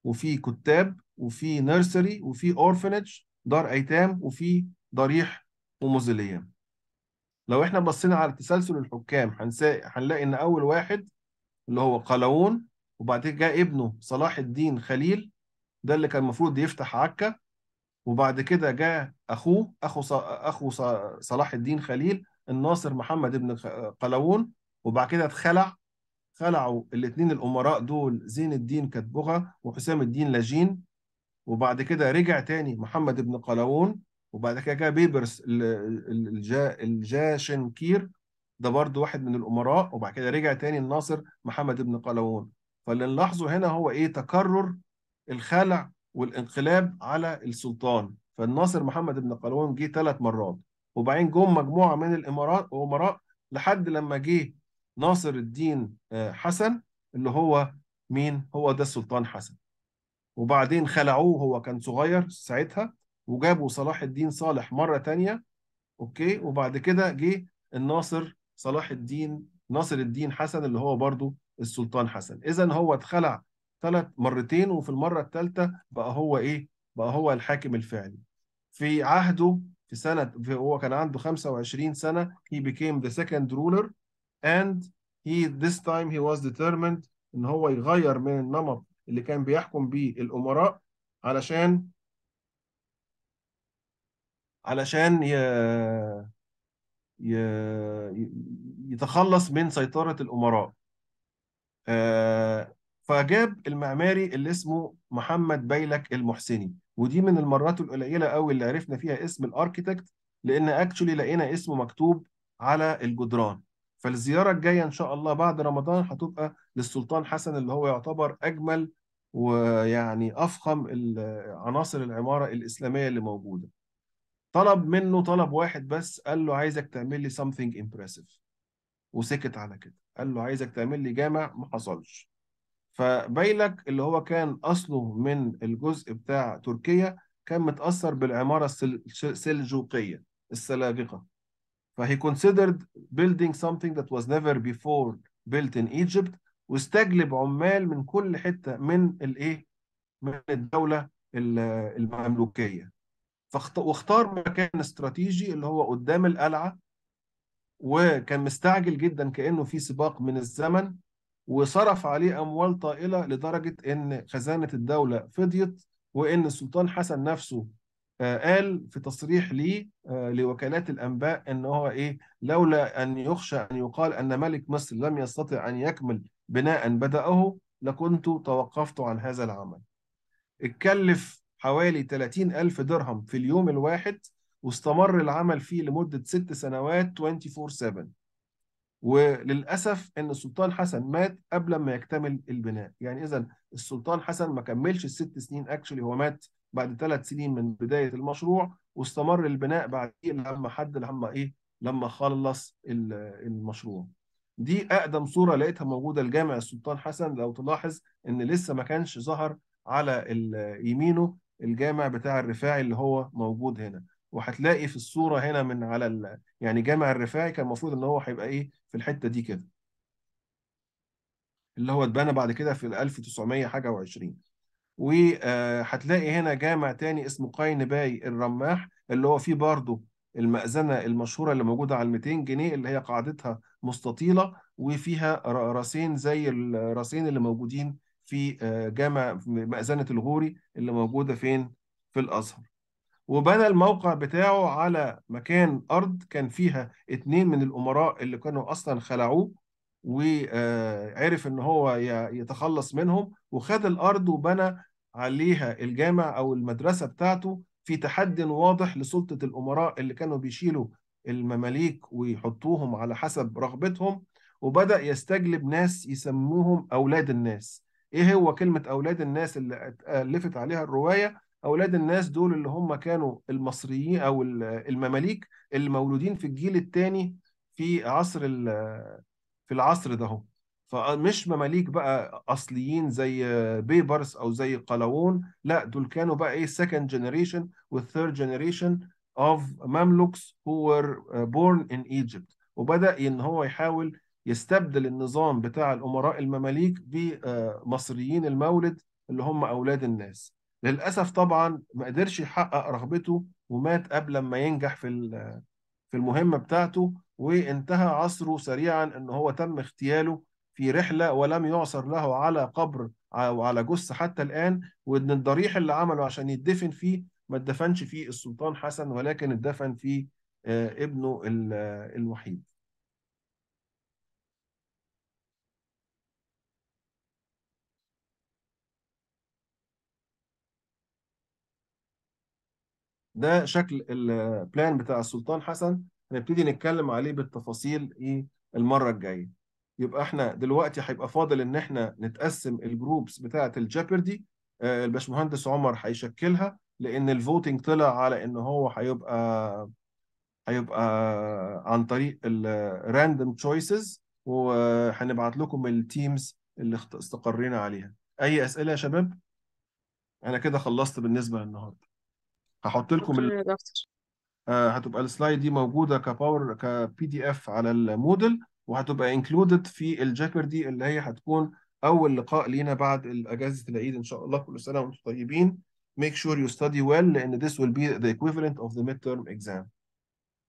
وفي كتاب وفي نيرسري وفي اورفنج دار ايتام وفي ضريح وموزيليوم لو احنا بصينا على تسلسل الحكام هنلاقي ان اول واحد اللي هو قلاوون وبعد كده جاء ابنه صلاح الدين خليل ده اللي كان المفروض يفتح عكا وبعد كده جاء اخوه اخو اخو صلاح الدين خليل الناصر محمد بن قلاوون وبعد كده اتخلع خلعوا الاثنين الامراء دول زين الدين كتبغه وحسام الدين لاجين وبعد كده رجع تاني محمد بن قلاوون وبعد كده جاء بيبرس الجاشنكير ده برضه واحد من الامراء وبعد كده رجع تاني الناصر محمد بن قلاوون فاللي نلاحظه هنا هو ايه تكرر الخلع والانقلاب على السلطان فالناصر محمد بن قلوان جه ثلاث مرات وبعدين جم مجموعه من الامارات وامراء لحد لما جه ناصر الدين آه، حسن اللي هو مين هو ده السلطان حسن وبعدين خلعوه هو كان صغير ساعتها وجابوا صلاح الدين صالح مره ثانيه اوكي وبعد كده جه الناصر صلاح الدين ناصر الدين حسن اللي هو برضه السلطان حسن اذا هو اتخلع ثلاث مرتين وفي المره الثالثه بقى هو ايه بقى هو الحاكم الفعلي في عهده في سنه في هو كان عنده 25 سنه he became the second ruler and he this time he was determined ان هو يغير من النمط اللي كان بيحكم بيه الامراء علشان علشان ي... ي... يتخلص من سيطرة الأمراء آه، فجاب المعماري اللي اسمه محمد بيلك المحسني ودي من المرات القليله قوي اللي عرفنا فيها اسم الاركيتكت لان اكشولي لقينا اسمه مكتوب على الجدران فالزياره الجايه ان شاء الله بعد رمضان هتبقى للسلطان حسن اللي هو يعتبر اجمل ويعني افخم عناصر العماره الاسلاميه اللي موجوده طلب منه طلب واحد بس قال له عايزك تعمل لي something impressive وسكت على كده قال له عايزك تعمل لي جامع ما حصلش فبيلك اللي هو كان اصله من الجزء بتاع تركيا كان متاثر بالعماره السلجوقيه السلاجقه فهي considered building something that was never before built in Egypt واستجلب عمال من كل حته من الايه من الدوله المملوكيه واختار مكان استراتيجي اللي هو قدام القلعه وكان مستعجل جدا كأنه في سباق من الزمن وصرف عليه أموال طائلة لدرجة إن خزانة الدولة فضيت وإن السلطان حسن نفسه آه، قال في تصريح ليه آه، لوكالات الأنباء إن هو إيه لولا أن يخشى أن يقال أن ملك مصر لم يستطع أن يكمل بناء بدأه لكنت توقفت عن هذا العمل اتكلف حوالي 30 ألف درهم في اليوم الواحد واستمر العمل فيه لمدة ست سنوات 24/7 وللأسف إن السلطان حسن مات قبل ما يكتمل البناء يعني إذا السلطان حسن ما كملش الست سنين اكشلي هو مات بعد ثلاث سنين من بداية المشروع واستمر البناء بعد لما حد لما إيه لما خلص المشروع دي أقدم صورة لقيتها موجودة لجامع السلطان حسن لو تلاحظ إن لسه ما كانش ظهر على يمينه الجامع بتاع الرفاعي اللي هو موجود هنا وهتلاقي في الصوره هنا من على ال... يعني جامع الرفاعي كان المفروض ان هو هيبقى ايه في الحته دي كده اللي هو اتبنى بعد كده في 1900 حاجه و20 وهتلاقي آه، هنا جامع تاني اسمه باي الرماح اللي هو فيه برضه المأذنة المشهورة اللي موجودة على 200 جنيه اللي هي قاعدتها مستطيلة وفيها راسين زي الراسين اللي موجودين في آه، جامع مأذنة الغوري اللي موجودة فين في الأزهر وبنى الموقع بتاعه على مكان أرض كان فيها اتنين من الأمراء اللي كانوا أصلا خلعوه وعرف آه، إن هو يتخلص منهم وخد الأرض وبنى عليها الجامع أو المدرسة بتاعته في تحد واضح لسلطة الأمراء اللي كانوا بيشيلوا المماليك ويحطوهم على حسب رغبتهم وبدأ يستجلب ناس يسموهم أولاد الناس إيه هو كلمة أولاد الناس اللي ألفت عليها الرواية اولاد الناس دول اللي هم كانوا المصريين او المماليك المولودين في الجيل الثاني في عصر في العصر ده هو. فمش مماليك بقى اصليين زي بيبرس او زي قلاوون لا دول كانوا بقى ايه سكند جنريشن والثيرد جنريشن اوف مملوكس هو وير بورن ان ايجيبت وبدا ان هو يحاول يستبدل النظام بتاع الامراء المماليك بمصريين المولد اللي هم اولاد الناس للاسف طبعا ما قدرش يحقق رغبته ومات قبل ما ينجح في في المهمه بتاعته وانتهى عصره سريعا ان هو تم اغتياله في رحله ولم يعثر له على قبر او على جثه حتى الان وان الضريح اللي عمله عشان يدفن فيه ما اتدفنش فيه السلطان حسن ولكن اتدفن فيه آه، ابنه الوحيد ده شكل البلان بتاع السلطان حسن هنبتدي نتكلم عليه بالتفاصيل ايه المره الجايه يبقى احنا دلوقتي هيبقى فاضل ان احنا نتقسم الجروبس بتاعه الجابردي آه، الباشمهندس عمر هيشكلها لان الفوتنج طلع على ان هو هيبقى هيبقى عن طريق الراندوم تشويسز وهنبعت لكم التيمز اللي استقرينا عليها اي اسئله يا شباب انا كده خلصت بالنسبه للنهارده هحط لكم ال... آه هتبقى السلايد دي موجوده كباور كبي دي اف على المودل وهتبقى انكلودد في دي اللي هي هتكون اول لقاء لينا بعد اجازه العيد ان شاء الله كل سنه وانتم طيبين make sure you study well لان this will be the equivalent of the midterm exam